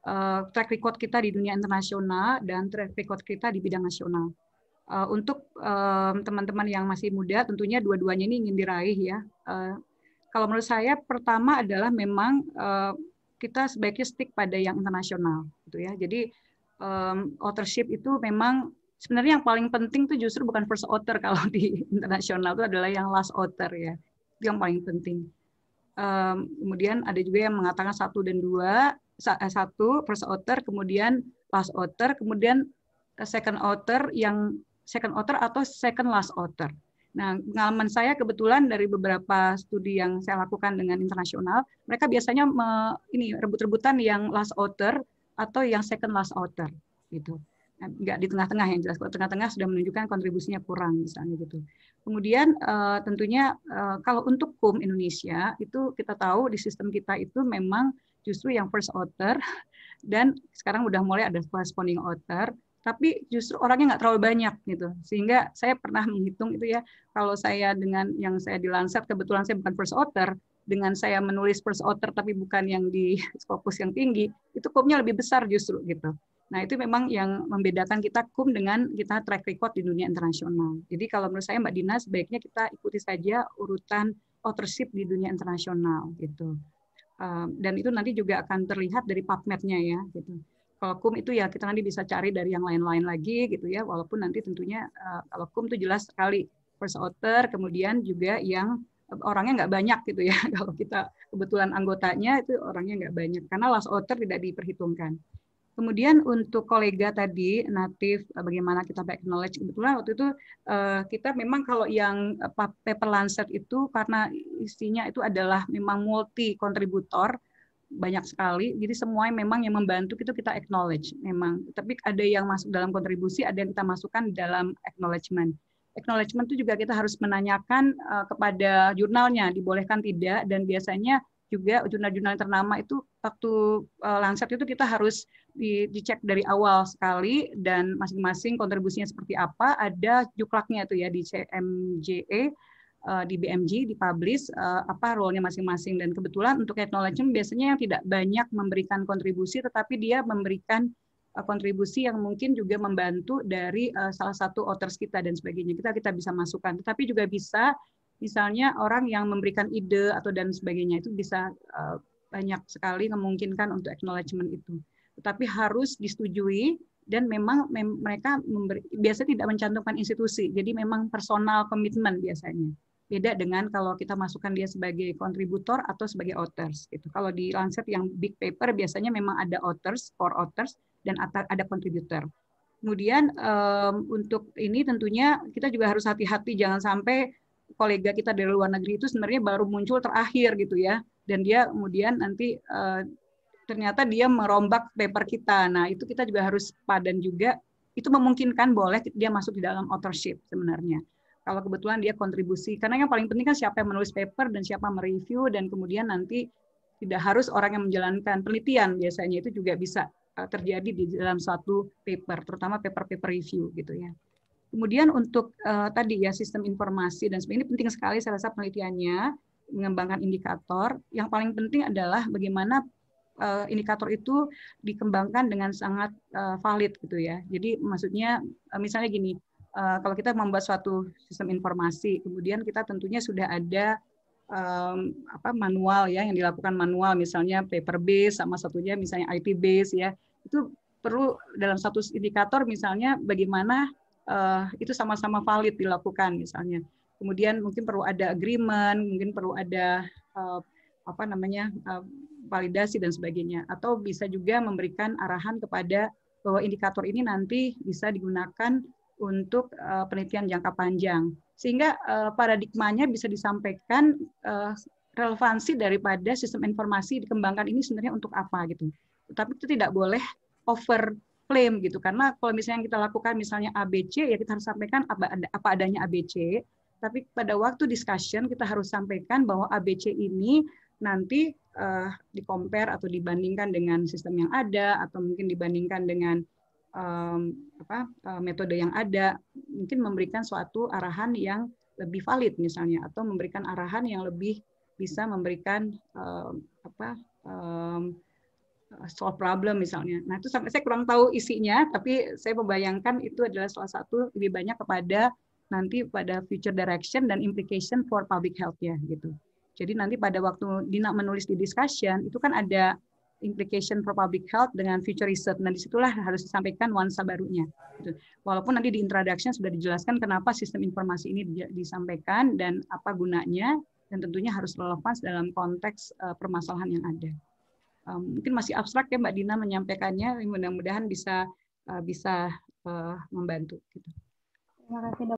Uh, track record kita di dunia internasional dan track record kita di bidang nasional. Uh, untuk teman teman-teman yang masih muda, tentunya dua-duanya ini ingin diraih ya. Uh, kalau menurut saya, pertama adalah memang uh, kita sebaiknya stick pada yang internasional, gitu ya. Jadi um, authorship itu memang sebenarnya yang paling penting tuh justru bukan first author *laughs* kalau di internasional itu adalah yang last author ya. Itu yang paling penting. Um, kemudian ada juga yang mengatakan satu dan dua, eh, satu first author, kemudian last author, kemudian eh, second author yang second author atau second last author. Nah, pengalaman saya kebetulan dari beberapa studi yang saya lakukan dengan internasional, mereka biasanya me, ini rebut-rebutan yang last author atau yang second last author gitu. Nah, nggak di tengah-tengah yang jelas kalau tengah-tengah sudah menunjukkan kontribusinya kurang misalnya gitu kemudian eh, tentunya eh, kalau untuk kum Indonesia itu kita tahu di sistem kita itu memang justru yang first author *laughs* dan sekarang udah mulai ada corresponding author tapi justru orangnya nggak terlalu banyak gitu sehingga saya pernah menghitung itu ya kalau saya dengan yang saya di kebetulan saya bukan first author dengan saya menulis first author tapi bukan yang di *laughs* fokus yang tinggi itu kumnya lebih besar justru gitu Nah, itu memang yang membedakan kita kum dengan kita track record di dunia internasional. Jadi kalau menurut saya Mbak Dina sebaiknya kita ikuti saja urutan authorship di dunia internasional gitu. Ehm, dan itu nanti juga akan terlihat dari PubMed-nya ya gitu. Kalau kum itu ya kita nanti bisa cari dari yang lain-lain lagi gitu ya, walaupun nanti tentunya ehm, kalau kum itu jelas sekali first author, kemudian juga yang orangnya nggak banyak gitu ya. *laughs* Kalau kita kebetulan anggotanya itu orangnya nggak banyak karena last author tidak diperhitungkan. Kemudian untuk kolega tadi natif eh, bagaimana kita back knowledge kebetulan waktu itu eh, kita memang kalau yang eh, paper Lancet itu karena isinya itu adalah memang multi kontributor banyak sekali jadi semua yang memang yang membantu itu kita acknowledge memang tapi ada yang masuk dalam kontribusi ada yang kita masukkan dalam acknowledgement acknowledgement itu juga kita harus menanyakan kepada jurnalnya dibolehkan tidak dan biasanya juga jurnal-jurnal ternama itu waktu uh, eh, lanset itu kita harus di, dicek dari awal sekali dan masing-masing kontribusinya seperti apa ada juklaknya tuh ya di CMJE uh, eh, di BMG di publish uh, apa role-nya masing-masing dan kebetulan untuk acknowledgement biasanya yang tidak banyak memberikan kontribusi tetapi dia memberikan kontribusi yang mungkin juga membantu dari salah satu authors kita dan sebagainya kita kita bisa masukkan tetapi juga bisa misalnya orang yang memberikan ide atau dan sebagainya itu bisa eh, banyak sekali memungkinkan untuk acknowledgement itu. Tetapi harus disetujui dan memang mem mereka memberi, biasa tidak mencantumkan institusi. Jadi memang personal komitmen biasanya. Beda dengan kalau kita masukkan dia sebagai kontributor atau sebagai authors. Gitu. Kalau di Lancet yang big paper biasanya memang ada authors, for authors, dan ada kontributor. Kemudian um, untuk ini tentunya kita juga harus hati-hati jangan sampai kolega kita dari luar negeri itu sebenarnya baru muncul terakhir gitu ya dan dia kemudian nanti uh, ternyata dia merombak paper kita nah itu kita juga harus padan juga itu memungkinkan boleh dia masuk di dalam authorship sebenarnya kalau kebetulan dia kontribusi karena yang paling penting kan siapa yang menulis paper dan siapa mereview dan kemudian nanti tidak harus orang yang menjalankan penelitian biasanya itu juga bisa eh, terjadi di dalam suatu paper terutama paper-paper review gitu ya Kemudian untuk uh, tadi ya sistem informasi dan sebagainya ini penting sekali saya rasa penelitiannya mengembangkan indikator. Yang paling penting adalah bagaimana uh, indikator itu dikembangkan dengan sangat uh, valid gitu ya. Jadi maksudnya uh, misalnya gini, uh, kalau kita membuat suatu sistem informasi, kemudian kita tentunya sudah ada um, apa manual ya yang dilakukan manual misalnya paper base sama satunya misalnya IP base ya. Itu perlu dalam satu indikator misalnya bagaimana uh, itu sama-sama valid dilakukan misalnya. Kemudian mungkin perlu ada agreement, mungkin perlu ada uh, apa namanya uh, validasi dan sebagainya. Atau bisa juga memberikan arahan kepada bahwa indikator ini nanti bisa digunakan untuk uh, penelitian jangka panjang. Sehingga uh, paradigmanya bisa disampaikan uh, relevansi daripada sistem informasi dikembangkan ini sebenarnya untuk apa gitu. Tapi itu tidak boleh over klaim gitu karena kalau misalnya yang kita lakukan misalnya ABC ya kita harus sampaikan apa, apa adanya ABC tapi pada waktu discussion kita harus sampaikan bahwa ABC ini nanti uh, eh, compare atau dibandingkan dengan sistem yang ada atau mungkin dibandingkan dengan um, apa, uh, metode yang ada mungkin memberikan suatu arahan yang lebih valid misalnya atau memberikan arahan yang lebih bisa memberikan um, apa um, Eh, solve problem misalnya. Nah itu sampai saya kurang tahu isinya, tapi saya membayangkan itu adalah salah satu lebih banyak kepada nanti pada future direction dan implication for public health ya gitu. Jadi nanti pada waktu Dina menulis di discussion itu kan ada implication for public health dengan future research. Nah disitulah harus disampaikan nuansa barunya. Gitu. Walaupun nanti di introduction sudah dijelaskan kenapa sistem informasi ini disampaikan dan apa gunanya dan tentunya harus relevan dalam konteks uh, permasalahan yang ada um, mungkin masih abstrak ya Mbak Dina menyampaikannya, mudah-mudahan bisa uh, bisa uh, membantu. Gitu. Terima kasih dok.